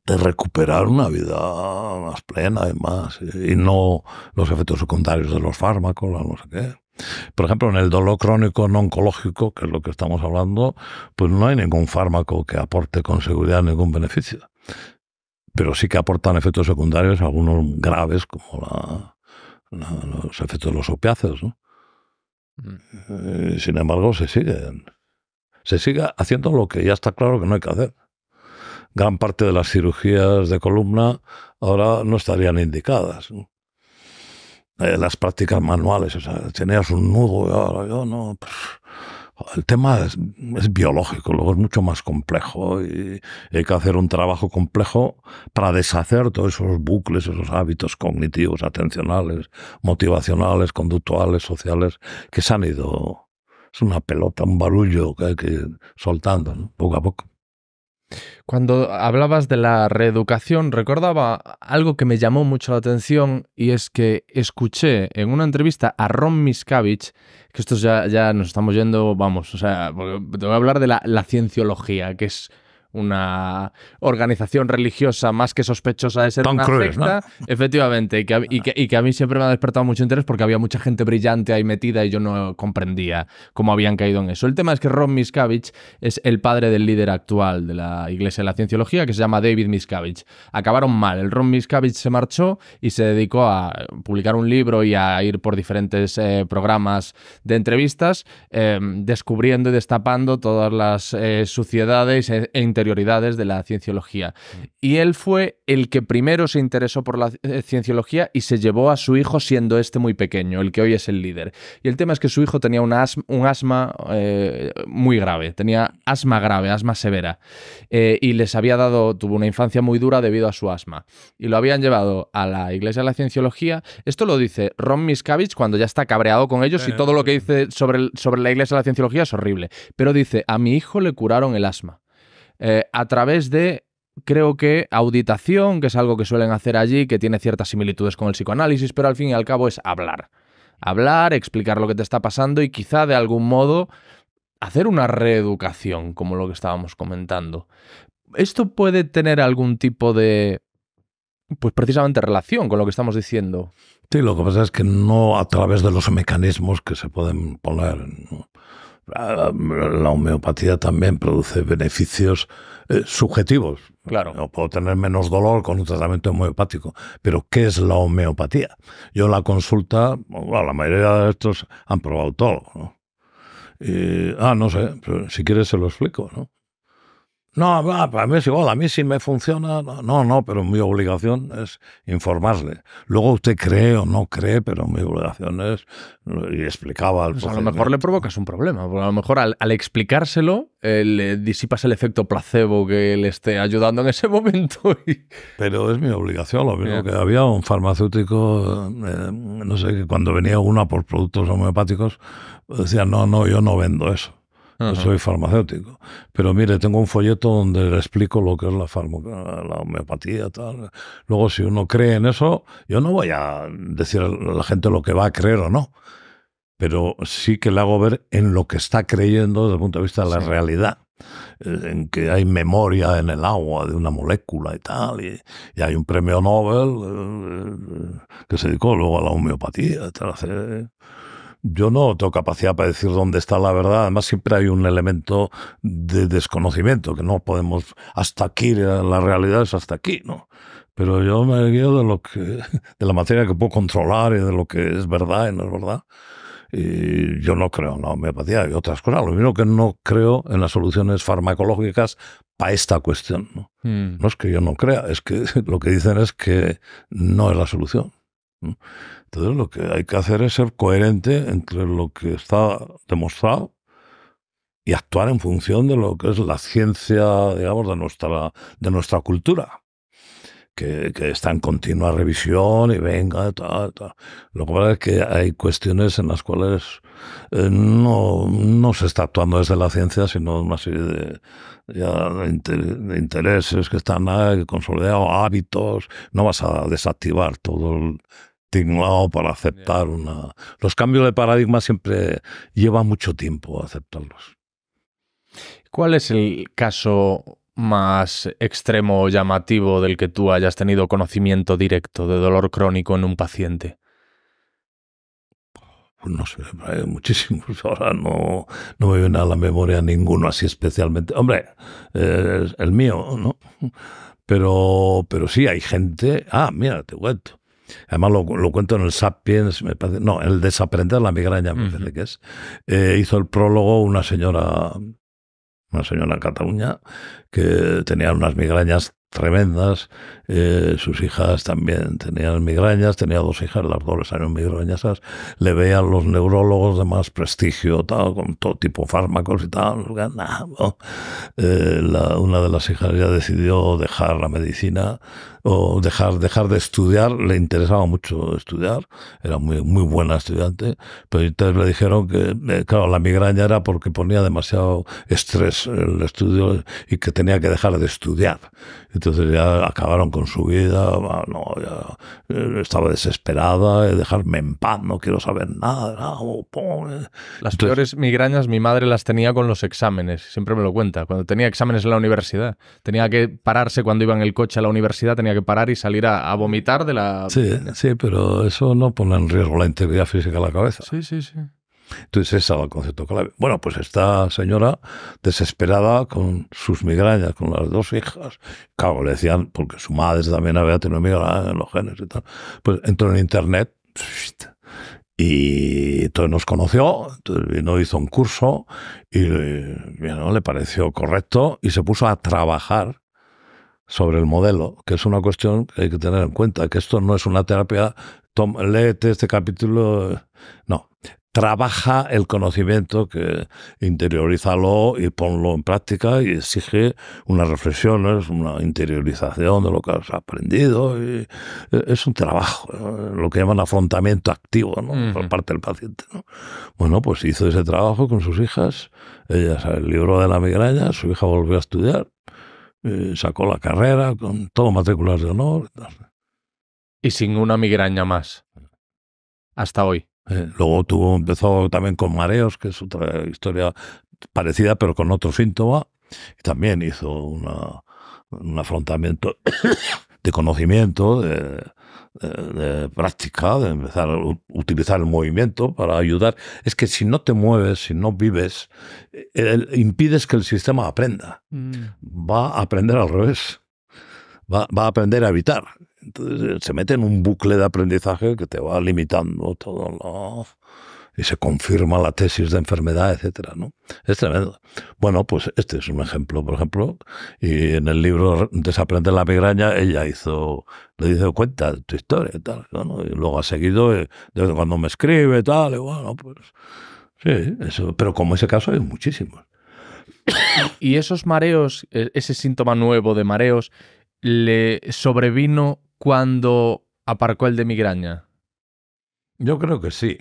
de recuperar una vida más plena y más y no los efectos secundarios de los fármacos, no sé qué. Por ejemplo, en el dolor crónico no oncológico, que es lo que estamos hablando, pues no hay ningún fármaco que aporte con seguridad ningún beneficio. Pero sí que aportan efectos secundarios, algunos graves, como la, los efectos de los opiáceos. ¿no? Mm. Eh, sin embargo, se siguen. Se sigue haciendo lo que ya está claro que no hay que hacer. Gran parte de las cirugías de columna ahora no estarían indicadas. Eh, las prácticas manuales. O sea, tenías un nudo, ahora yo no. Pues, el tema es, biológico, luego es mucho más complejo y hay que hacer un trabajo complejo para deshacer todos esos bucles, esos hábitos cognitivos, atencionales, motivacionales, conductuales, sociales, que se han ido. Es una pelota, un barullo que hay que soltando poco a poco. Cuando hablabas de la reeducación, recordaba algo que me llamó mucho la atención y es que escuché en una entrevista a Ron Miscavige, que esto ya, nos estamos yendo, vamos, o sea, te voy a hablar de la, la cienciología, que es una organización religiosa más que sospechosa de ser una secta, efectivamente, y que, a, y, que, a mí siempre me ha despertado mucho interés porque había mucha gente brillante ahí metida y yo no comprendía cómo habían caído en eso. El tema es que Ron Miscavige es el padre del líder actual de la Iglesia de la Cienciología, que se llama David Miscavige. Acabaron mal, el Ron Miscavige se marchó y se dedicó a publicar un libro y a ir por diferentes eh, programas de entrevistas, eh, descubriendo y destapando todas las eh, suciedades e, e prioridades de la cienciología. Mm. Y él fue el que primero se interesó por la eh, cienciología y se llevó a su hijo siendo este muy pequeño, el que hoy es el líder. Y el tema es que su hijo tenía un asma eh, muy grave, tenía asma grave, asma severa. Eh, y les había dado, tuvo una infancia muy dura debido a su asma. Y lo habían llevado a la Iglesia de la Cienciología. Esto lo dice Ron Miscavige cuando ya está cabreado con ellos y todo lo que dice sobre, sobre la Iglesia de la Cienciología es horrible. Pero dice, a mi hijo le curaron el asma. Eh, a través de, creo que, auditación, que es algo que suelen hacer allí, que tiene ciertas similitudes con el psicoanálisis, pero al fin y al cabo es hablar. Hablar, explicar lo que te está pasando y quizá de algún modo hacer una reeducación, como lo que estábamos comentando. ¿Esto puede tener algún tipo de, pues precisamente relación con lo que estamos diciendo? Sí, lo que pasa es que no a través de los mecanismos que se pueden poner la homeopatía también produce beneficios eh, subjetivos. Claro. puedo tener menos dolor con un tratamiento homeopático, pero ¿qué es la homeopatía? Yo la consulta, la mayoría de estos han probado todo. Eh, ah, no sé, si quieres se lo explico. ¿no? No, para mí es igual, a mí sí me funciona, no, no, pero mi obligación es informarle. Luego usted cree o no cree, pero mi obligación es, y explicaba al pues A lo mejor le provocas un problema, porque a lo mejor al, explicárselo eh, le disipas el efecto placebo que le esté ayudando en ese momento. Pero es mi obligación, lo mismo que había un farmacéutico, eh, no sé, que cuando venía una por productos homeopáticos, decía, no, no, yo no vendo eso soy farmacéutico. Pero mire, tengo un folleto donde le explico lo que es la, la homeopatía, tal. Luego, si uno cree en eso, yo no voy a decir a la gente lo que va a creer o no, pero sí que le hago ver en lo que está creyendo desde el punto de vista de la realidad eh, en que hay memoria en el agua de una molécula y tal, y, hay un premio Nobel eh, eh, que se dedicó luego a la homeopatía, tal, yo no tengo capacidad para decir dónde está la verdad. Además, siempre hay un elemento de desconocimiento, que no podemos hasta aquí, la realidad es hasta aquí, ¿no? Pero yo me guío de lo que, de la materia que puedo controlar y de lo que es verdad y no es verdad. Y yo no creo en la homeopatía y otras cosas. Lo mismo que no creo en las soluciones farmacológicas para esta cuestión. ¿no? Hmm. no es que yo no crea, es que lo que dicen es que no es la solución. Entonces lo que hay que hacer es ser coherente entre lo que está demostrado y actuar en función de lo que es la ciencia, digamos, de nuestra, de nuestra cultura, que, está en continua revisión y venga, Lo que pasa es que hay cuestiones en las cuales eh, no, se está actuando desde la ciencia, sino una serie de, de intereses que están consolidados, hábitos. No vas a desactivar todo el para aceptar una... Los cambios de paradigma siempre lleva mucho tiempo aceptarlos. ¿Cuál es el caso más extremo o llamativo del que tú hayas tenido conocimiento directo de dolor crónico en un paciente? Pues no sé, muchísimos. Ahora no, no me viene a la memoria ninguno así especialmente. Hombre, el mío, ¿no? Pero, pero sí, hay gente. Ah, mira, te cuento además lo, lo, cuento en el Sapiens, me parece, no, el Desaprender la migraña, me parece que es, eh, hizo el prólogo una señora, una señora en Cataluña, que tenían unas migrañas tremendas, eh, sus hijas también tenían migrañas, tenía dos hijas, las dos eran salieron migrañasas, le veían los neurólogos de más prestigio, tal, con todo tipo de fármacos y tal, no. eh, la, una de las hijas ya decidió dejar la medicina o dejar, dejar de estudiar, le interesaba mucho estudiar, era muy, muy buena estudiante, pero entonces le dijeron que, eh, claro, la migraña era porque ponía demasiado estrés el estudio y que tenía que dejar de estudiar. Entonces ya acabaron con su vida, ah, eh, estaba desesperada, eh, dejarme en paz, no quiero saber nada. Oh, las peores migrañas mi madre las tenía con los exámenes, siempre me lo cuenta, cuando tenía exámenes en la universidad. Tenía que pararse cuando iba en el coche a la universidad, tenía que parar y salir a, vomitar de la... Sí, sí, pero eso no pone en riesgo la integridad física de la cabeza. Sí, sí, sí. Entonces, ese era el concepto clave. Bueno, pues esta señora desesperada con sus migrañas, con las dos hijas, claro, le decían, porque su madre también había tenido migrañas en los genes y tal, pues entró en internet y entonces nos conoció, entonces vino, hizo un curso y le pareció correcto y se puso a trabajar sobre el modelo, que es una cuestión que hay que tener en cuenta, que esto no es una terapia, léete este capítulo, no, trabaja el conocimiento, que interiorízalo y ponlo en práctica y exige unas reflexiones, una interiorización de lo que has aprendido. Eh, es un trabajo, lo que llaman afrontamiento activo ¿no? por parte del paciente. Bueno, pues hizo ese trabajo con sus hijas, ella el libro de la migraña, su hija volvió a estudiar, eh, sacó la carrera con todo matrículas de honor. Y sin una migraña más, hasta hoy. Eh, luego tuvo, empezó también con mareos, que es otra historia parecida, pero con otro síntoma. también hizo una, un afrontamiento de conocimiento, de, práctica, de empezar a utilizar el movimiento para ayudar. Es que si no te mueves, si no vives, impides que el sistema aprenda. Mm. Va a aprender al revés. va, a aprender a evitar. Entonces eh, se mete en un bucle de aprendizaje que te va limitando todo lo... y se confirma la tesis de enfermedad, etcétera, ¿no? Es tremendo. Bueno, pues este es un ejemplo, por ejemplo, y en el libro Desaprende la migraña, ella hizo, le dice cuenta de tu historia y tal, y luego ha seguido, eh, desde cuando me escribe tal, y bueno, pues sí, eso, pero como ese caso hay muchísimos. ¿Y esos mareos, e-, ese síntoma nuevo de mareos, le sobrevino cuando aparcó el de migraña? Yo creo que sí.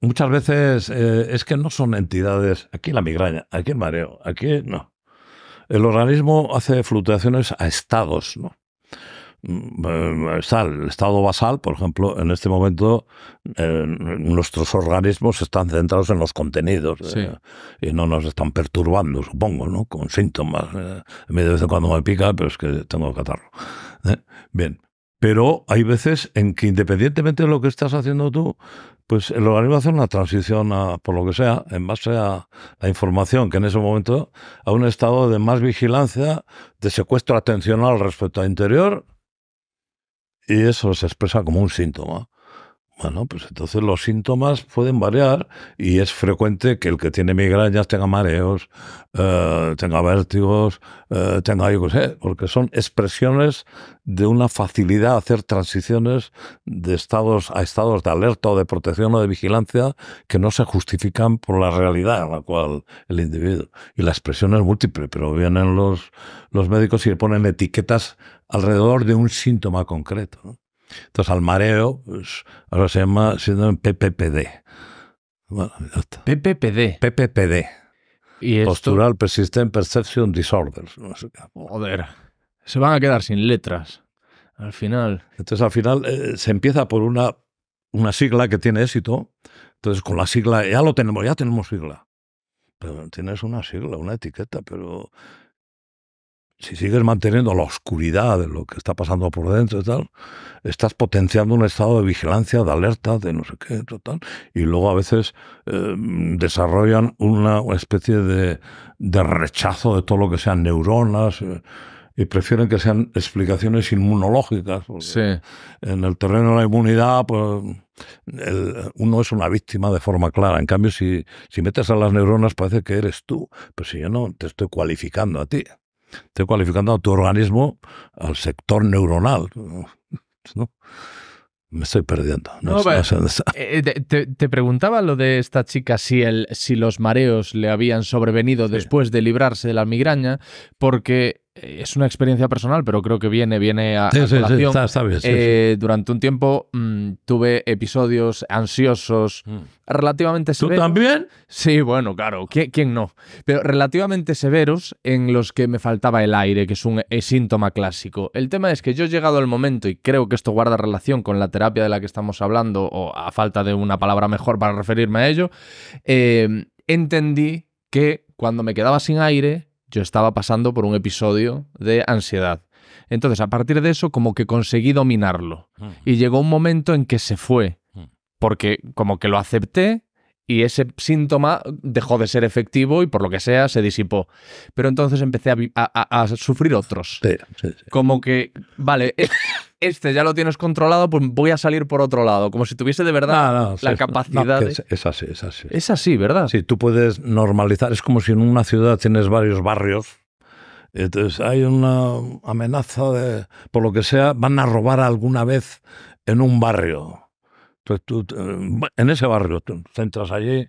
Muchas veces eh, es que no son entidades. Aquí la migraña, aquí el mareo, aquí no. El organismo hace fluctuaciones a estados, ¿no? Mm, eh, está el estado basal, por ejemplo, en este momento eh, nuestros organismos están centrados en los contenidos y no nos están perturbando, supongo, ¿no? Con síntomas. a mí de vez en cuando me pica, pero es que tengo catarro. Bien, pero hay veces en que independientemente de lo que estás haciendo tú, pues el organismo hace una transición, por lo que sea, en base a la información que en ese momento, a un estado de más vigilancia, de secuestro atencional respecto al interior, y eso se expresa como un síntoma. Bueno, pues entonces los síntomas pueden variar y es frecuente que el que tiene migrañas tenga mareos, eh, tenga vértigos, eh, tenga, algo sé, eh, porque son expresiones de una facilidad a hacer transiciones de estados a estados de alerta o de protección o de vigilancia que no se justifican por la realidad en la cual el individuo. Y la expresión es múltiple, pero vienen los, los médicos y le ponen etiquetas alrededor de un síntoma concreto. Entonces, al mareo, pues, ahora se llama siendo PPPD. PPPD. PPPD. Postural Persistent Perception Disorders. Joder, se van a quedar sin letras al final. Entonces, al final eh, se empieza por una, una sigla que tiene éxito. Entonces, con la sigla, ya lo tenemos, ya tenemos sigla. Pero tienes una sigla, una etiqueta, pero si sigues manteniendo la oscuridad de lo que está pasando por dentro y tal, estás potenciando un estado de vigilancia, de alerta, de no sé qué, total. Y luego a veces eh, desarrollan una especie de, rechazo de todo lo que sean neuronas. Eh, y prefieren que sean explicaciones inmunológicas. Sí. En el terreno de la inmunidad, pues, uno es una víctima de forma clara. En cambio, si, si metes a las neuronas, parece que eres tú. Pero si yo no te estoy cualificando a ti. Estoy cualificando a tu organismo, al sector neuronal. Me estoy perdiendo. te, preguntaba lo de esta chica si, el, si los mareos le habían sobrevenido después de librarse de la migraña, porque eh, es una experiencia personal, pero creo que viene, viene a, sí, Sí, está, eh, durante un tiempo mm, tuve episodios ansiosos, mm. relativamente severos. ¿Tú también? Sí, bueno, claro, ¿quién, no? Pero relativamente severos en los que me faltaba el aire, que es un eh, síntoma clásico. El tema es que yo he llegado al momento, y creo que esto guarda relación con la terapia de la que estamos hablando, o a falta de una palabra mejor para referirme a ello, entendí que cuando me quedaba sin aire yo estaba pasando por un episodio de ansiedad. Entonces, a partir de eso, como que conseguí dominarlo. Y llegó un momento en que se fue, porque como que lo acepté y ese síntoma dejó de ser efectivo y por lo que sea se disipó. Pero entonces empecé a, sufrir otros. Como que, vale, eh, este ya lo tienes controlado, pues voy a salir por otro lado, como si tuviese de verdad la capacidad. es, así, es así. Es así, ¿verdad? Sí, tú puedes normalizar, es como si en una ciudad tienes varios barrios, entonces hay una amenaza de, por lo que sea, van a robar alguna vez en un barrio. Entonces tú, en ese barrio, tú entras allí,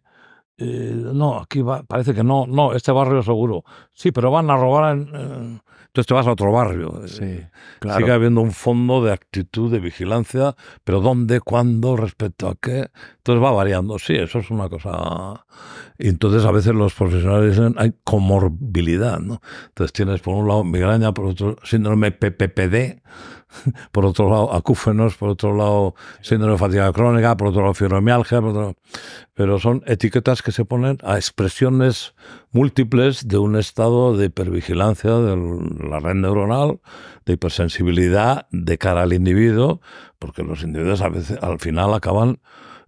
no, aquí parece que no, no, este barrio seguro. Sí, pero van a robar en, entonces te vas a otro barrio. Sí, eh, Sigue habiendo un fondo de actitud, de vigilancia, pero ¿dónde, cuándo, respecto a qué? Entonces va variando. Sí, eso es una cosa. Y Entonces a veces los profesionales dicen, hay comorbilidad, ¿no? Entonces tienes por un lado migraña, por otro síndrome PPPD, por otro lado acúfenos, por otro lado síndrome de fatiga crónica, por otro lado fibromialgia, pero son etiquetas que se ponen a expresiones múltiples de un estado de hipervigilancia de la red neuronal, de hipersensibilidad de cara al individuo, porque los individuos a veces, al final acaban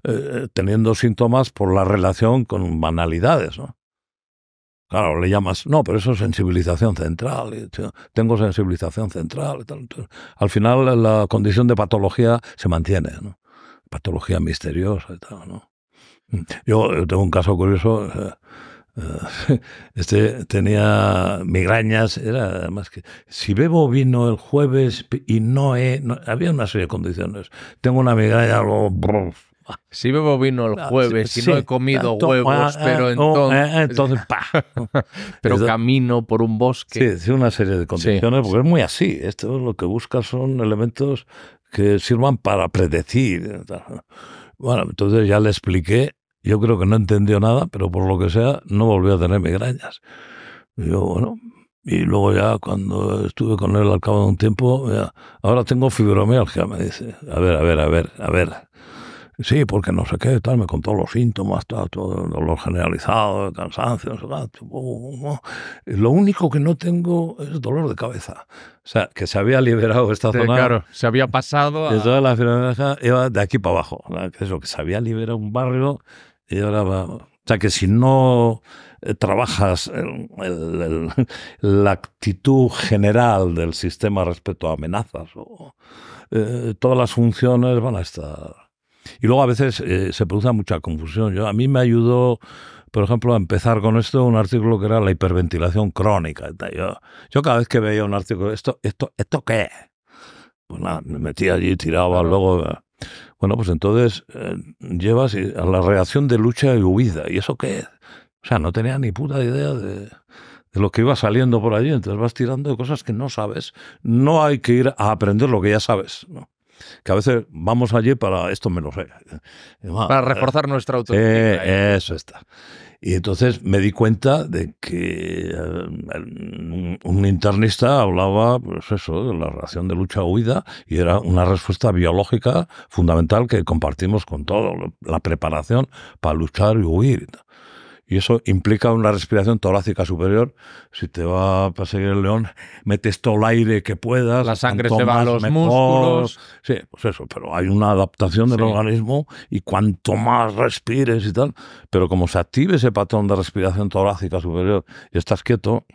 eh, teniendo síntomas por la relación con banalidades. ¿no? Claro, le llamas, no, pero eso es sensibilización central, tengo sensibilización central. Al final la condición de patología se mantiene, ¿no? patología misteriosa ¿no? Yo tengo un caso curioso, eh, este tenía migrañas, era más que si bebo vino el jueves y no he, había una serie de condiciones, tengo una migraña, brrr, si bebo vino el jueves, si no he comido huevos, ah, ah, oh, eh, pero entonces. entonces pa. pero camino por un bosque. Sí, una serie de condiciones, porque es muy así. Esto es lo que busca son elementos que sirvan para predecir. Bueno, entonces ya le expliqué. Yo creo que no entendió nada, pero por lo que sea, no volvió a tener migrañas. Y bueno, y luego ya cuando estuve con él al cabo de un tiempo, ahora tengo fibromialgia, me dice. A ver, a ver, a ver, a ver. Sí, porque no sé qué, tal, me contó los síntomas, todo el dolor generalizado, cansancio, Lo único que no tengo es dolor de cabeza. O sea, que se había liberado esta zona. Claro, se había pasado. De la de aquí para abajo. Eso, que se había liberado un barrio y ahora va. O sea, que si no eh, trabajas la actitud general del sistema respecto a amenazas, o, eh, todas las funciones van a estar y luego a veces eh, se produce mucha confusión. Yo, a mí me ayudó, por ejemplo, a empezar con esto un artículo que era la hiperventilación crónica. Yo, yo cada vez que veía un artículo, ¿esto, esto, esto qué? Pues me metía allí, tiraba, luego... Eh, bueno, pues entonces eh, llevas a la reacción de lucha y huida. ¿Y eso qué O sea, no tenía ni puta idea de de lo que iba saliendo por allí. Entonces vas tirando de cosas que no sabes. No hay que ir a aprender lo que ya sabes. ¿no? que a veces vamos allí para esto me lo sé. Eh, para reforzar nuestra eh, autonomía. ¿eh? eso está. Y entonces me di cuenta de que un internista hablaba, pues de la relación de lucha-huida y era una respuesta biológica fundamental que compartimos con todo, la preparación para luchar y huir y eso implica una respiración torácica superior. Si te va a perseguir el león, metes todo el aire que puedas. La sangre se va a los músculos. Sí, pues eso, pero hay una adaptación del organismo y cuanto más respires y tal, pero como se active ese patrón de respiración torácica superior y estás quieto,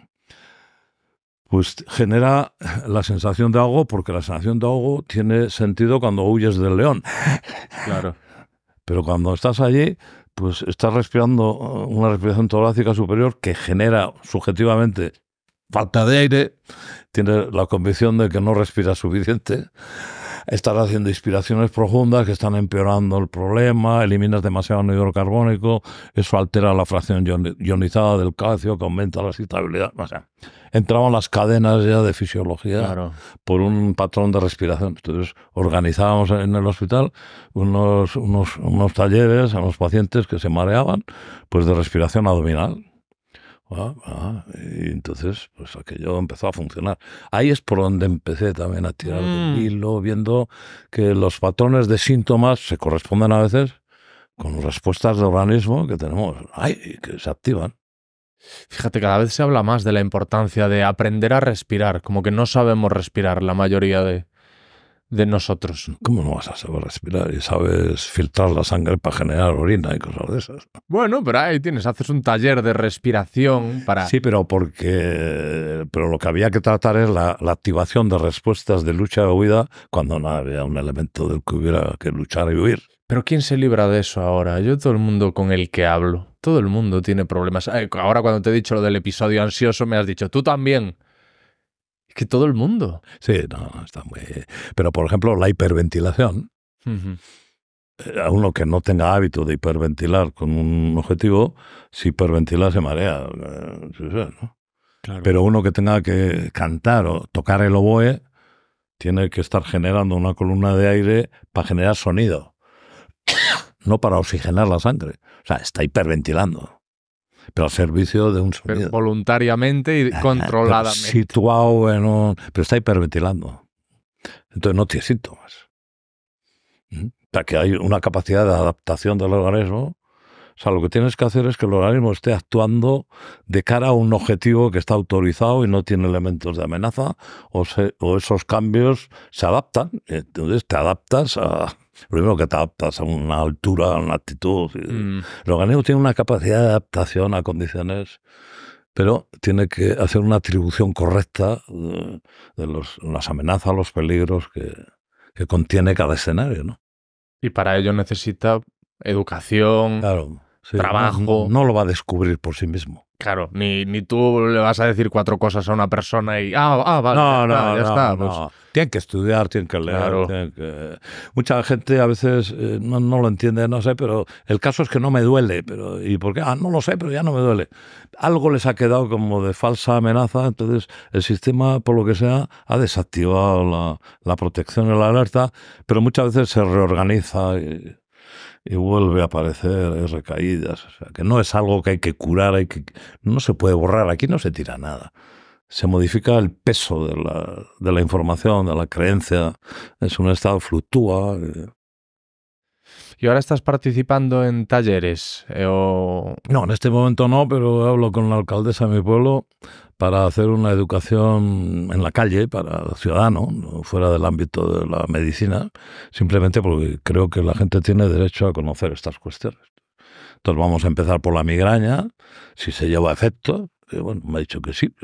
pues genera la sensación de ahogo, porque la sensación de ahogo tiene sentido cuando huyes del león. Claro. Pero cuando estás allí, pues estás respirando uh, una respiración torácica superior que genera subjetivamente falta de aire, tiene la convicción de que no respira suficiente Estás haciendo inspiraciones profundas que están empeorando el problema, eliminas demasiado hidrocarbónico eso altera la fracción ionizada del calcio, que aumenta la excitabilidad. O sea, entraban las cadenas ya de fisiología por un patrón de respiración. Entonces, organizábamos en el hospital unos, unos, unos talleres a los pacientes que se mareaban, pues de respiración abdominal Ah, ah, y entonces, pues aquello empezó a funcionar. Ahí es por donde empecé también a tirar el del mm. hilo, viendo que los patrones de síntomas se corresponden a veces con respuestas de organismo que tenemos, ay, que se activan. Fíjate, cada vez se habla más de la importancia de aprender a respirar, como que no sabemos respirar la mayoría de, de nosotros. ¿Cómo no vas a saber respirar y sabes filtrar la sangre para generar orina y cosas de esas? Bueno, pero ahí tienes, haces un taller de respiración para... Sí, pero porque... Pero lo que había que tratar es la, activación de respuestas de lucha o huida cuando no había un elemento del que hubiera que luchar y huir. Pero ¿quién se libra de eso ahora? Yo todo el mundo con el que hablo. Todo el mundo tiene problemas. Ahora cuando te he dicho lo del episodio ansioso me has dicho, tú también que todo el mundo. Sí, no, está muy... Pero, por ejemplo, la hiperventilación. Eh, a uno que no tenga hábito de hiperventilar con un objetivo, si hiperventila se marea. Eh, pero uno que tenga que cantar o tocar el oboe, tiene que estar generando una columna de aire para generar sonido, no para oxigenar la sangre. O sea, está hiperventilando pero al servicio de un voluntariamente y controladamente. Pero situado en un... Pero está hiperventilando. Entonces no tiene síntomas. ¿Mm? O sea, que hay una capacidad de adaptación del organismo. O sea, lo que tienes que hacer es que el organismo esté actuando de cara a un objetivo que está autorizado y no tiene elementos de amenaza, o esos cambios se adaptan. Entonces te adaptas a, primero que te adaptas a una altura, a una actitud. Mm. El organismo tiene una capacidad de adaptación a condiciones, pero tiene que hacer una atribución correcta de, las amenazas, los peligros que, contiene cada escenario. ¿no? Y para ello necesita educación, claro, trabajo. no, lo va a descubrir por sí mismo. Claro, ni, ni, tú le vas a decir cuatro cosas a una persona y. Ah, ah vale. No, no, ya está. Pues tienen que estudiar, tienen que leer. Mucha gente a veces eh, no, lo entiende, no sé, pero el caso es que no me duele. pero ¿Y por qué? Ah, no lo sé, pero ya no me duele. Algo les ha quedado como de falsa amenaza, entonces el sistema, por lo que sea, ha desactivado la, la protección y la alerta, pero muchas veces se reorganiza. Y, y vuelve a aparecer recaídas. O sea, que no es algo que hay que curar, hay que, no se puede borrar, aquí no se tira nada. Se modifica el peso de la, de la información, de la creencia, es un estado, fluctúa. Eh. ¿Y ahora estás participando en talleres? Eh, no, en este momento no, pero hablo con la alcaldesa de mi pueblo para hacer una educación en la calle para el ciudadano, fuera del ámbito de la medicina, simplemente porque creo que la gente tiene derecho a conocer estas cuestiones. Entonces vamos a empezar por la migraña, si se lleva a efecto, bueno, me ha dicho que sí,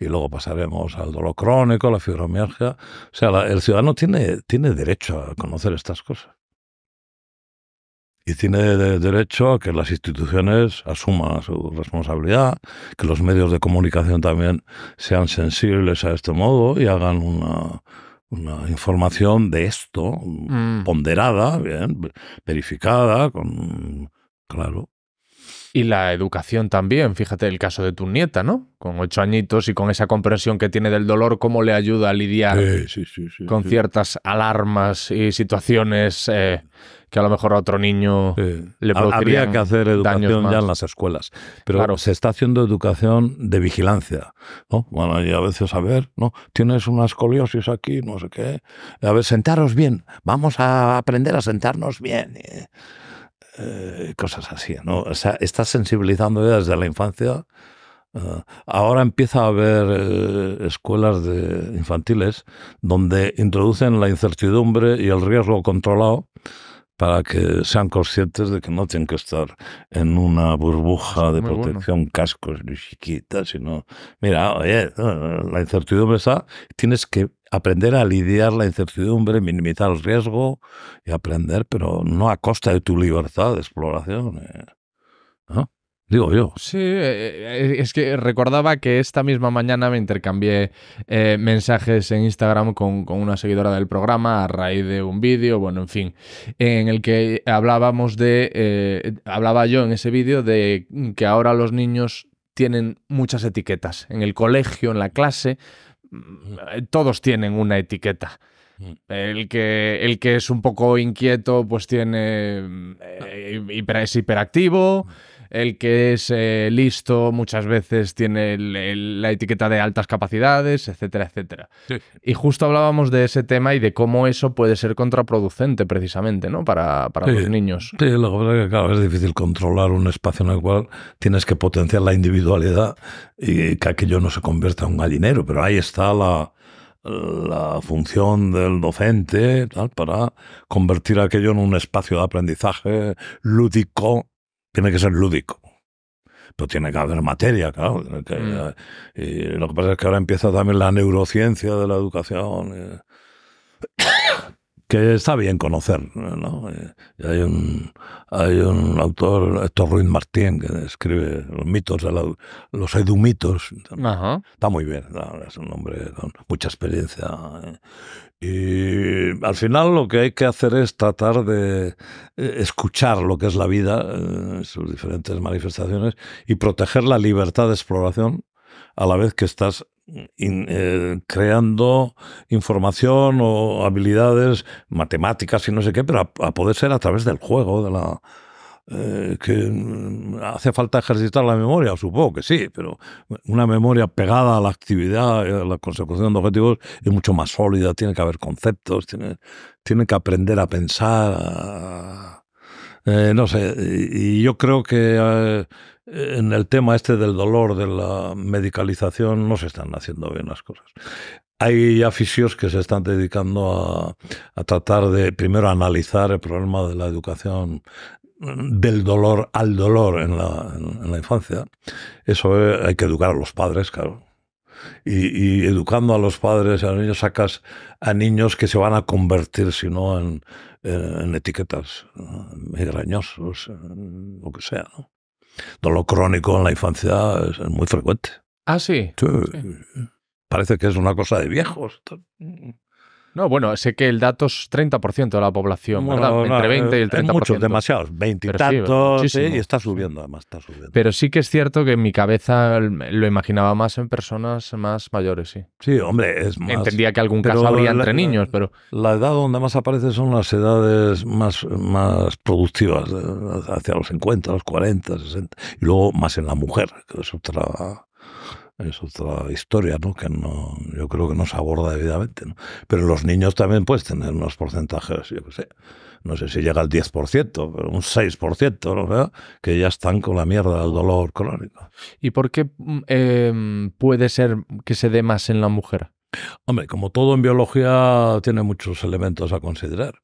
y luego pasaremos al dolor crónico, la fibromialgia. O sea, el ciudadano tiene, tiene derecho a conocer estas cosas y tiene derecho a que las instituciones asuman su responsabilidad, que los medios de comunicación también sean sensibles a este modo y hagan una, una información de esto, mm. ponderada, bien, verificada, con claro. Y la educación también, fíjate el caso de tu nieta, ¿no? Con ocho añitos y con esa comprensión que tiene del dolor, cómo le ayuda a lidiar con ciertas alarmas y situaciones eh, que a lo mejor a otro niño le le Habría que hacer educación ya en las escuelas. Pero claro. se está haciendo educación de vigilancia. ¿no? Bueno, y a veces, a ver, ¿no? tienes una escoliosis aquí, no sé qué. A ver, sentaros bien. Vamos a aprender a sentarnos bien. Eh, cosas así, ¿no? O sea, estás sensibilizando ya desde la infancia. Ah, ahora empieza a haber eh, escuelas de infantiles donde introducen la incertidumbre y el riesgo controlado para que sean conscientes de que no tienen que estar en una burbuja de protección, cascos ni chiquitas, sino, mira, oye, la incertidumbre está, tienes que aprender a lidiar la incertidumbre, minimizar el riesgo y aprender, pero no a costa de tu libertad de exploración. Eh, ¿no? digo yo. Sí, eh, eh, es que recordaba que esta misma mañana me intercambié eh, mensajes en Instagram con, una seguidora del programa a raíz de un vídeo, bueno, en fin, en el que hablábamos de, hablaba yo en ese vídeo de que ahora los niños tienen muchas etiquetas, en el colegio, en la clase, mm, todos tienen una etiqueta. Mm. El que, el que es un poco inquieto, pues tiene. Mm, es hiperactivo el que es eh, listo muchas veces tiene la etiqueta de altas capacidades, etcétera, etcétera. Y justo hablábamos de ese tema y de cómo eso puede ser contraproducente precisamente, ¿no? Para, los niños. Sí, lo que es que, claro, es difícil controlar un espacio en el cual tienes que potenciar la individualidad y que aquello no se convierta en un gallinero, pero ahí está la, función del docente para convertir aquello en un espacio de aprendizaje lúdico tiene que ser lúdico. Pero pues tiene que haber materia, claro. Mm. Y lo que pasa es que ahora empieza también la neurociencia de la educación, que está bien conocer. ¿no? hay, un, hay un autor, Héctor Ruiz Martín, que escribe los mitos, de los edumitos. Ajá. Está muy bien, es un hombre con mucha experiencia. Y al final lo que hay que hacer es tratar de eh, escuchar lo que es la vida, eh, sus diferentes manifestaciones, y proteger la libertad de exploración a la vez que estás eh, creando información o habilidades matemáticas y no sé qué, pero a poder ser a través del juego, de la, eh, que mm, hace falta ejercitar la memoria, supongo que sí, pero una memoria pegada a la actividad, eh, a la consecución de objetivos, es mucho más sólida, tiene que haber conceptos, tiene, tiene que aprender a pensar, eh, no sé, y, yo creo que en el tema este del dolor, de la medicalización, no se están haciendo bien las cosas. Hay aficios que se están dedicando a, a, tratar de primero analizar el problema de la educación del dolor al dolor en la, infancia, eso hay que educar a los padres, claro. Y, educando a los padres a los niños sacas a niños que se van a convertir, si no, en, etiquetas, lo que sea. Dolor crónico en la infancia es, muy frecuente. Ah, sí. Parece que es una cosa de viejos. Mm, mm. No, bueno, sé que el dato es 30% de la población, ¿verdad? Entre 20 y el 30%. Eh, muchos, demasiados, 20 y tantos, ¿eh? sí, y está subiendo además, está subiendo. Pero sí que es cierto que en mi cabeza lo imaginaba más en personas más mayores, sí. Sí, hombre, es más... Entendía que algún caso habría entre niños, pero... La edad donde más aparece son las edades más, más productivas, eh, hacia los 50, los 40, 60, y luego más en la mujer, que es otra es otra historia, ¿no? Que no, yo creo que no se aborda debidamente, Pero los niños también puedes tener unos porcentajes, yo sé, no sé si llega al 10%, pero un 6%, ¿no? que ya están con la mierda del dolor crónico. ¿Y por qué mm, em, puede ser que se dé más en la mujer? Hombre, como todo en biología tiene muchos elementos a considerar.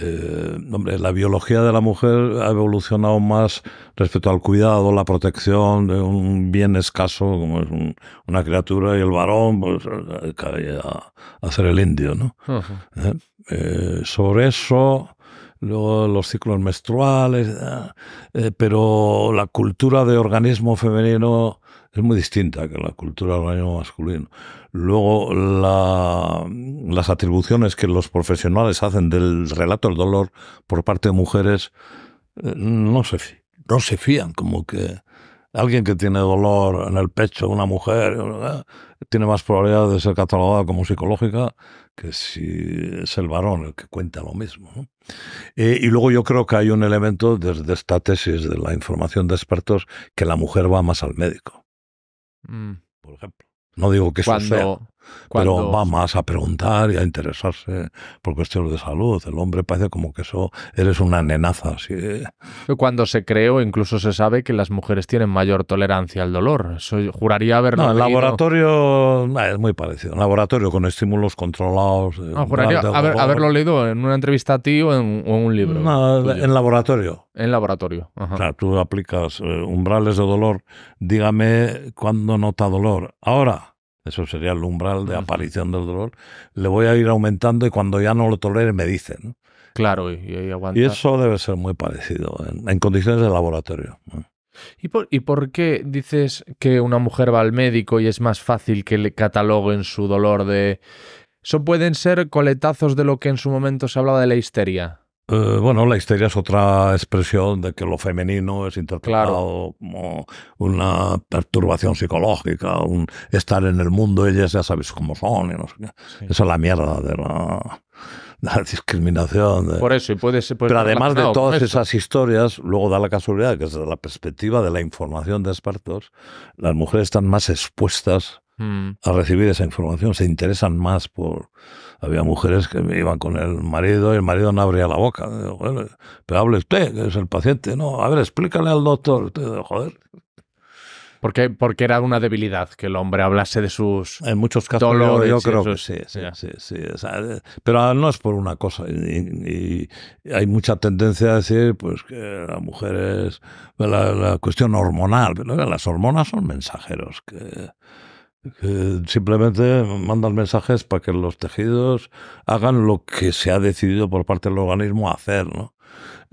Eh, la biología de la mujer ha evolucionado más respecto al cuidado, la protección de un bien escaso como es una criatura y el varón, pues eh, a, a ser el indio, ¿no? Eh, sobre eso, los ciclos menstruales, pero la cultura de organismo femenino es muy distinta que la cultura del organismo masculino. Luego, las atribuciones que los profesionales hacen del relato del dolor por parte de mujeres eh, no se, no se fían, como que alguien que tiene dolor en el pecho, una mujer, eh, tiene más probabilidad de ser catalogada como psicológica que si es el varón el que cuenta lo mismo. Eh, y luego yo creo que hay un elemento desde esta tesis de la información de expertos que la mujer va más al médico, mm. por ejemplo. No digo que eso pero va más a preguntar y a interesarse por cuestiones de salud. El hombre parece como que eso eres una nenaza. sí Cuando se creó, incluso se sabe que las mujeres tienen mayor tolerancia al dolor. Eso juraría haberlo. No, en laboratorio es muy parecido. En laboratorio con estímulos controlados. Eh, juraría haberlo leído en una entrevista a ti o en, un libro. No, en laboratorio. En laboratorio. O sea, tú aplicas eh, umbrales de dolor. Dígame cuándo nota dolor. Ahora eso sería el umbral de aparición del dolor, le voy a ir aumentando y cuando ya no lo tolere me dicen Claro, y, eso debe ser muy parecido en, condiciones de laboratorio. ¿Y por, ¿Y por qué dices que una mujer va al médico y es más fácil que le cataloguen su dolor de... Eso pueden ser coletazos de lo que en su momento se hablaba de la histeria. Eh, bueno, la histeria es otra expresión de que lo femenino es interpretado como una perturbación psicológica, un estar en el mundo, ellas ya sabéis cómo son. Y Esa es la mierda de la, discriminación. Por eso, y puede ser. Pero además de todas esas historias, luego da la casualidad que desde la perspectiva de la información de expertos, las mujeres están más expuestas mm. a recibir esa información, se interesan más por había mujeres que iban con el marido y el marido no abría la boca. pero hable usted, que es el paciente. No, a ver, explícale al doctor. joder. Porque, porque era una debilidad que el hombre hablase de sus En muchos casos yo, creo que sí, sí, sí, pero no es por una cosa. Y, hay mucha tendencia a decir pues que la mujer es la, la cuestión hormonal. Pero las hormonas son mensajeros que simplemente mandan mensajes para que los tejidos hagan lo que se ha decidido por parte del organismo hacer, ¿no?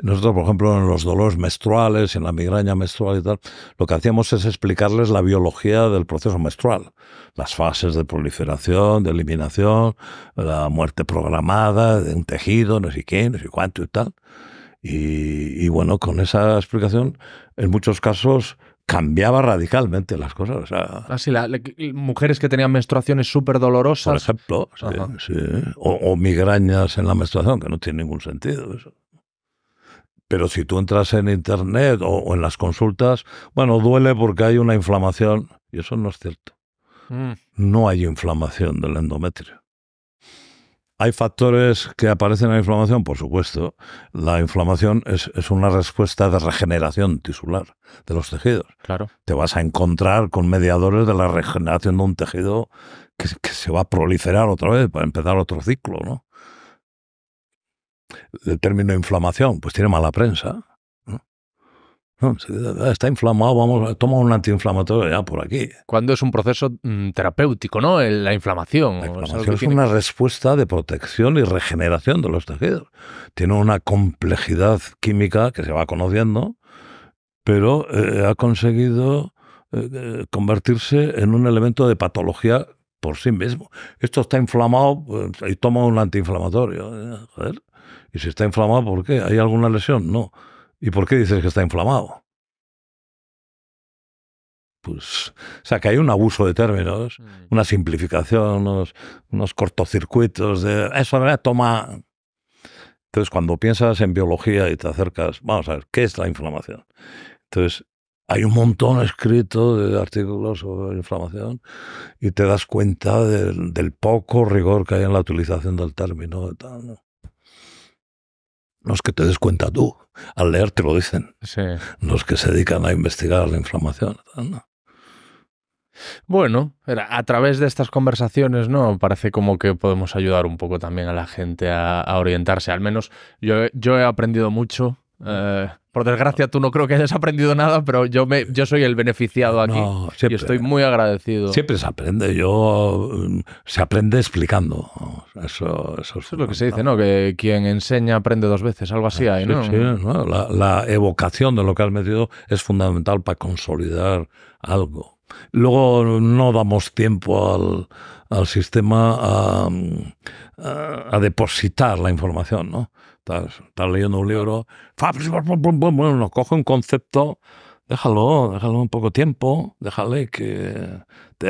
Nosotros, por ejemplo, en los dolores menstruales, en la migraña menstrual y tal, lo que hacíamos es explicarles la biología del proceso menstrual, las fases de proliferación, de eliminación, la muerte programada de un tejido, no sé quién, no sé cuánto y tal. Y, y bueno, con esa explicación, en muchos casos cambiaba radicalmente las cosas. O sea, ah, mujeres que tenían menstruaciones súper dolorosas. Por ejemplo, O, migrañas en la menstruación, que no tiene ningún sentido eso. Pero si tú entras en internet o, en las consultas, bueno, duele porque hay una inflamación, y eso no es cierto. Mm. No hay inflamación del endometrio. ¿Hay factores que aparecen en la inflamación? Por supuesto. La inflamación es, una respuesta de regeneración tisular de los tejidos. Claro. Te vas a encontrar con mediadores de la regeneración de un tejido que, se va a proliferar otra vez para empezar otro ciclo, ¿no? El término inflamación, pues tiene mala prensa está inflamado, vamos, toma un antiinflamatorio ya por aquí. Cuando es un proceso mm, terapéutico, ¿no? La inflamación. es, una respuesta de protección y regeneración de los tejidos. Tiene una complejidad química que se va conociendo, pero eh, ha conseguido eh, convertirse en un elemento de patología por sí mismo. Esto está inflamado eh, y toma un antiinflamatorio. Y si está inflamado, ¿por qué? ¿Hay alguna lesión? No. ¿Y por qué dices que está inflamado? Pues, o sea, que hay un abuso de términos, mm. una simplificación, unos, cortocircuitos de eso me toma. Entonces, cuando piensas en biología y te acercas, vamos a ver, ¿qué es la inflamación? Entonces, hay un montón escrito de artículos sobre inflamación y te das cuenta del, poco rigor que hay en la utilización del término. Los que te des cuenta tú, al leer te lo dicen. Los que se dedican a investigar la inflamación. Bueno, a través de estas conversaciones, ¿no? Parece como que podemos ayudar un poco también a la gente a, orientarse. Al menos yo, yo he aprendido mucho eh, por desgracia, tú no creo que hayas aprendido nada, pero yo, me, yo soy el beneficiado aquí. y estoy muy agradecido. Siempre se aprende. Yo mm, se aprende explicando. Eso, es, lo que se dice, ¿no? Que quien enseña aprende dos veces, algo así hay, La, evocación de lo que has metido es fundamental para consolidar algo. Luego no damos tiempo al, sistema mm, a, depositar la información, ¿no? estás, leyendo un libro, nos coge un concepto déjalo, déjalo un poco tiempo, déjale que te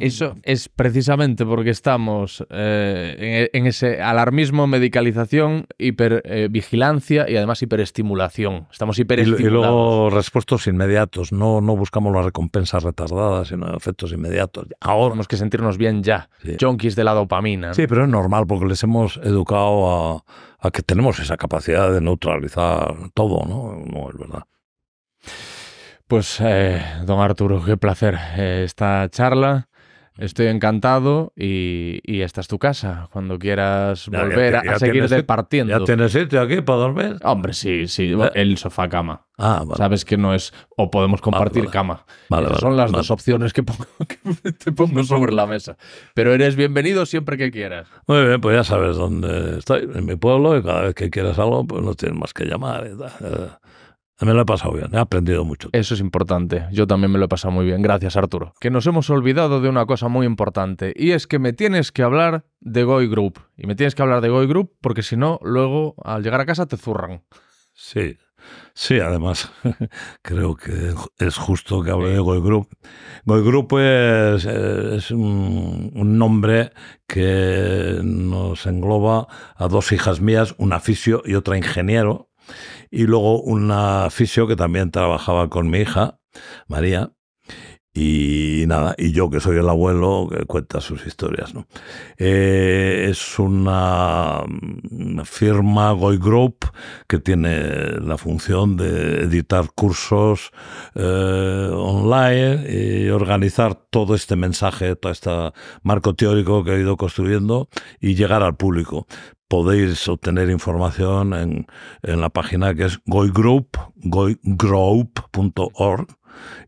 Eso es precisamente porque estamos eh, e, en, ese alarmismo, medicalización, hipervigilancia eh, y además hiperestimulación. Estamos hiperestimulados. Y, luego respuestos inmediatos, no, no buscamos las recompensas retardadas, sino efectos inmediatos. Ahora. Tenemos que sentirnos bien ya, junkies de la dopamina. Sí, pero es normal porque les hemos educado a, a que tenemos esa capacidad de neutralizar todo, ¿no? No es verdad. Pues, eh, don Arturo, qué placer eh, esta charla. Estoy encantado y, esta es tu casa. Cuando quieras volver a seguir departiendo. ¿Ya tienes sitio aquí para dormir? Hombre, sí, sí. Eh. El sofá cama. Ah, Sabes que no es o podemos compartir cama. son las dos opciones que, te pongo sobre la mesa. Pero eres bienvenido siempre que quieras. Muy bien, pues ya sabes dónde estoy, en mi pueblo, y cada vez que quieras algo, pues no tienes más que llamar. Y me lo he pasado bien, he aprendido mucho. Eso es importante. Yo también me lo he pasado muy bien. Gracias, Arturo. Que nos hemos olvidado de una cosa muy importante y es que me tienes que hablar de Goy Group. Y me tienes que hablar de Goy Group porque si no, luego al llegar a casa te zurran. Sí. Sí, además, creo que es justo que hable de Goy Group. Goy Group es, un, un, nombre que nos engloba a dos hijas mías, una fisio y otra ingeniero y luego una fisio que también trabajaba con mi hija, María, y nada, y yo que soy el abuelo, que cuenta sus historias. Eh, es una firma Goi Group que tiene la función de editar cursos eh, online y organizar todo este mensaje, todo este marco teórico que he ido construyendo y llegar al público podéis obtener información en, en, la página que es goigroup, goigroup.org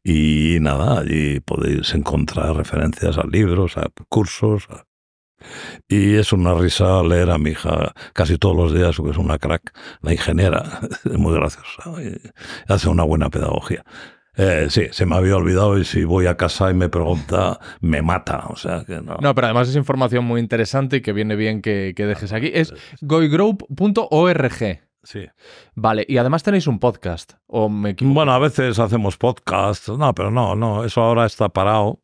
y nada, allí podéis encontrar referencias a libros, a cursos. Y es una risa leer a mi hija casi todos los días, porque es una crack, la ingeniera, es muy graciosa, hace una buena pedagogía. Eh, sí, se me había olvidado y si voy a casa y me pregunta, me mata. O sea no. pero además es información muy interesante y que viene bien que, que dejes aquí. Es goigroup.org. Sí. Vale, y además tenéis un podcast, ¿o Bueno, a veces hacemos podcast, no, pero no, no, eso ahora está parado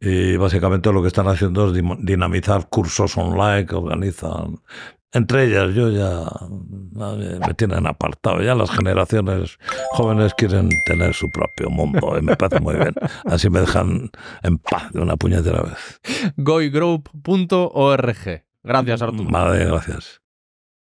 y básicamente lo que están haciendo es dinamizar cursos online que organizan. Entre ellas yo ya me tienen apartado, ya las generaciones jóvenes quieren tener su propio mundo y me parece muy bien. Así me dejan en paz de una puñetera vez. goigroup.org Gracias, Arturo. Madre, gracias.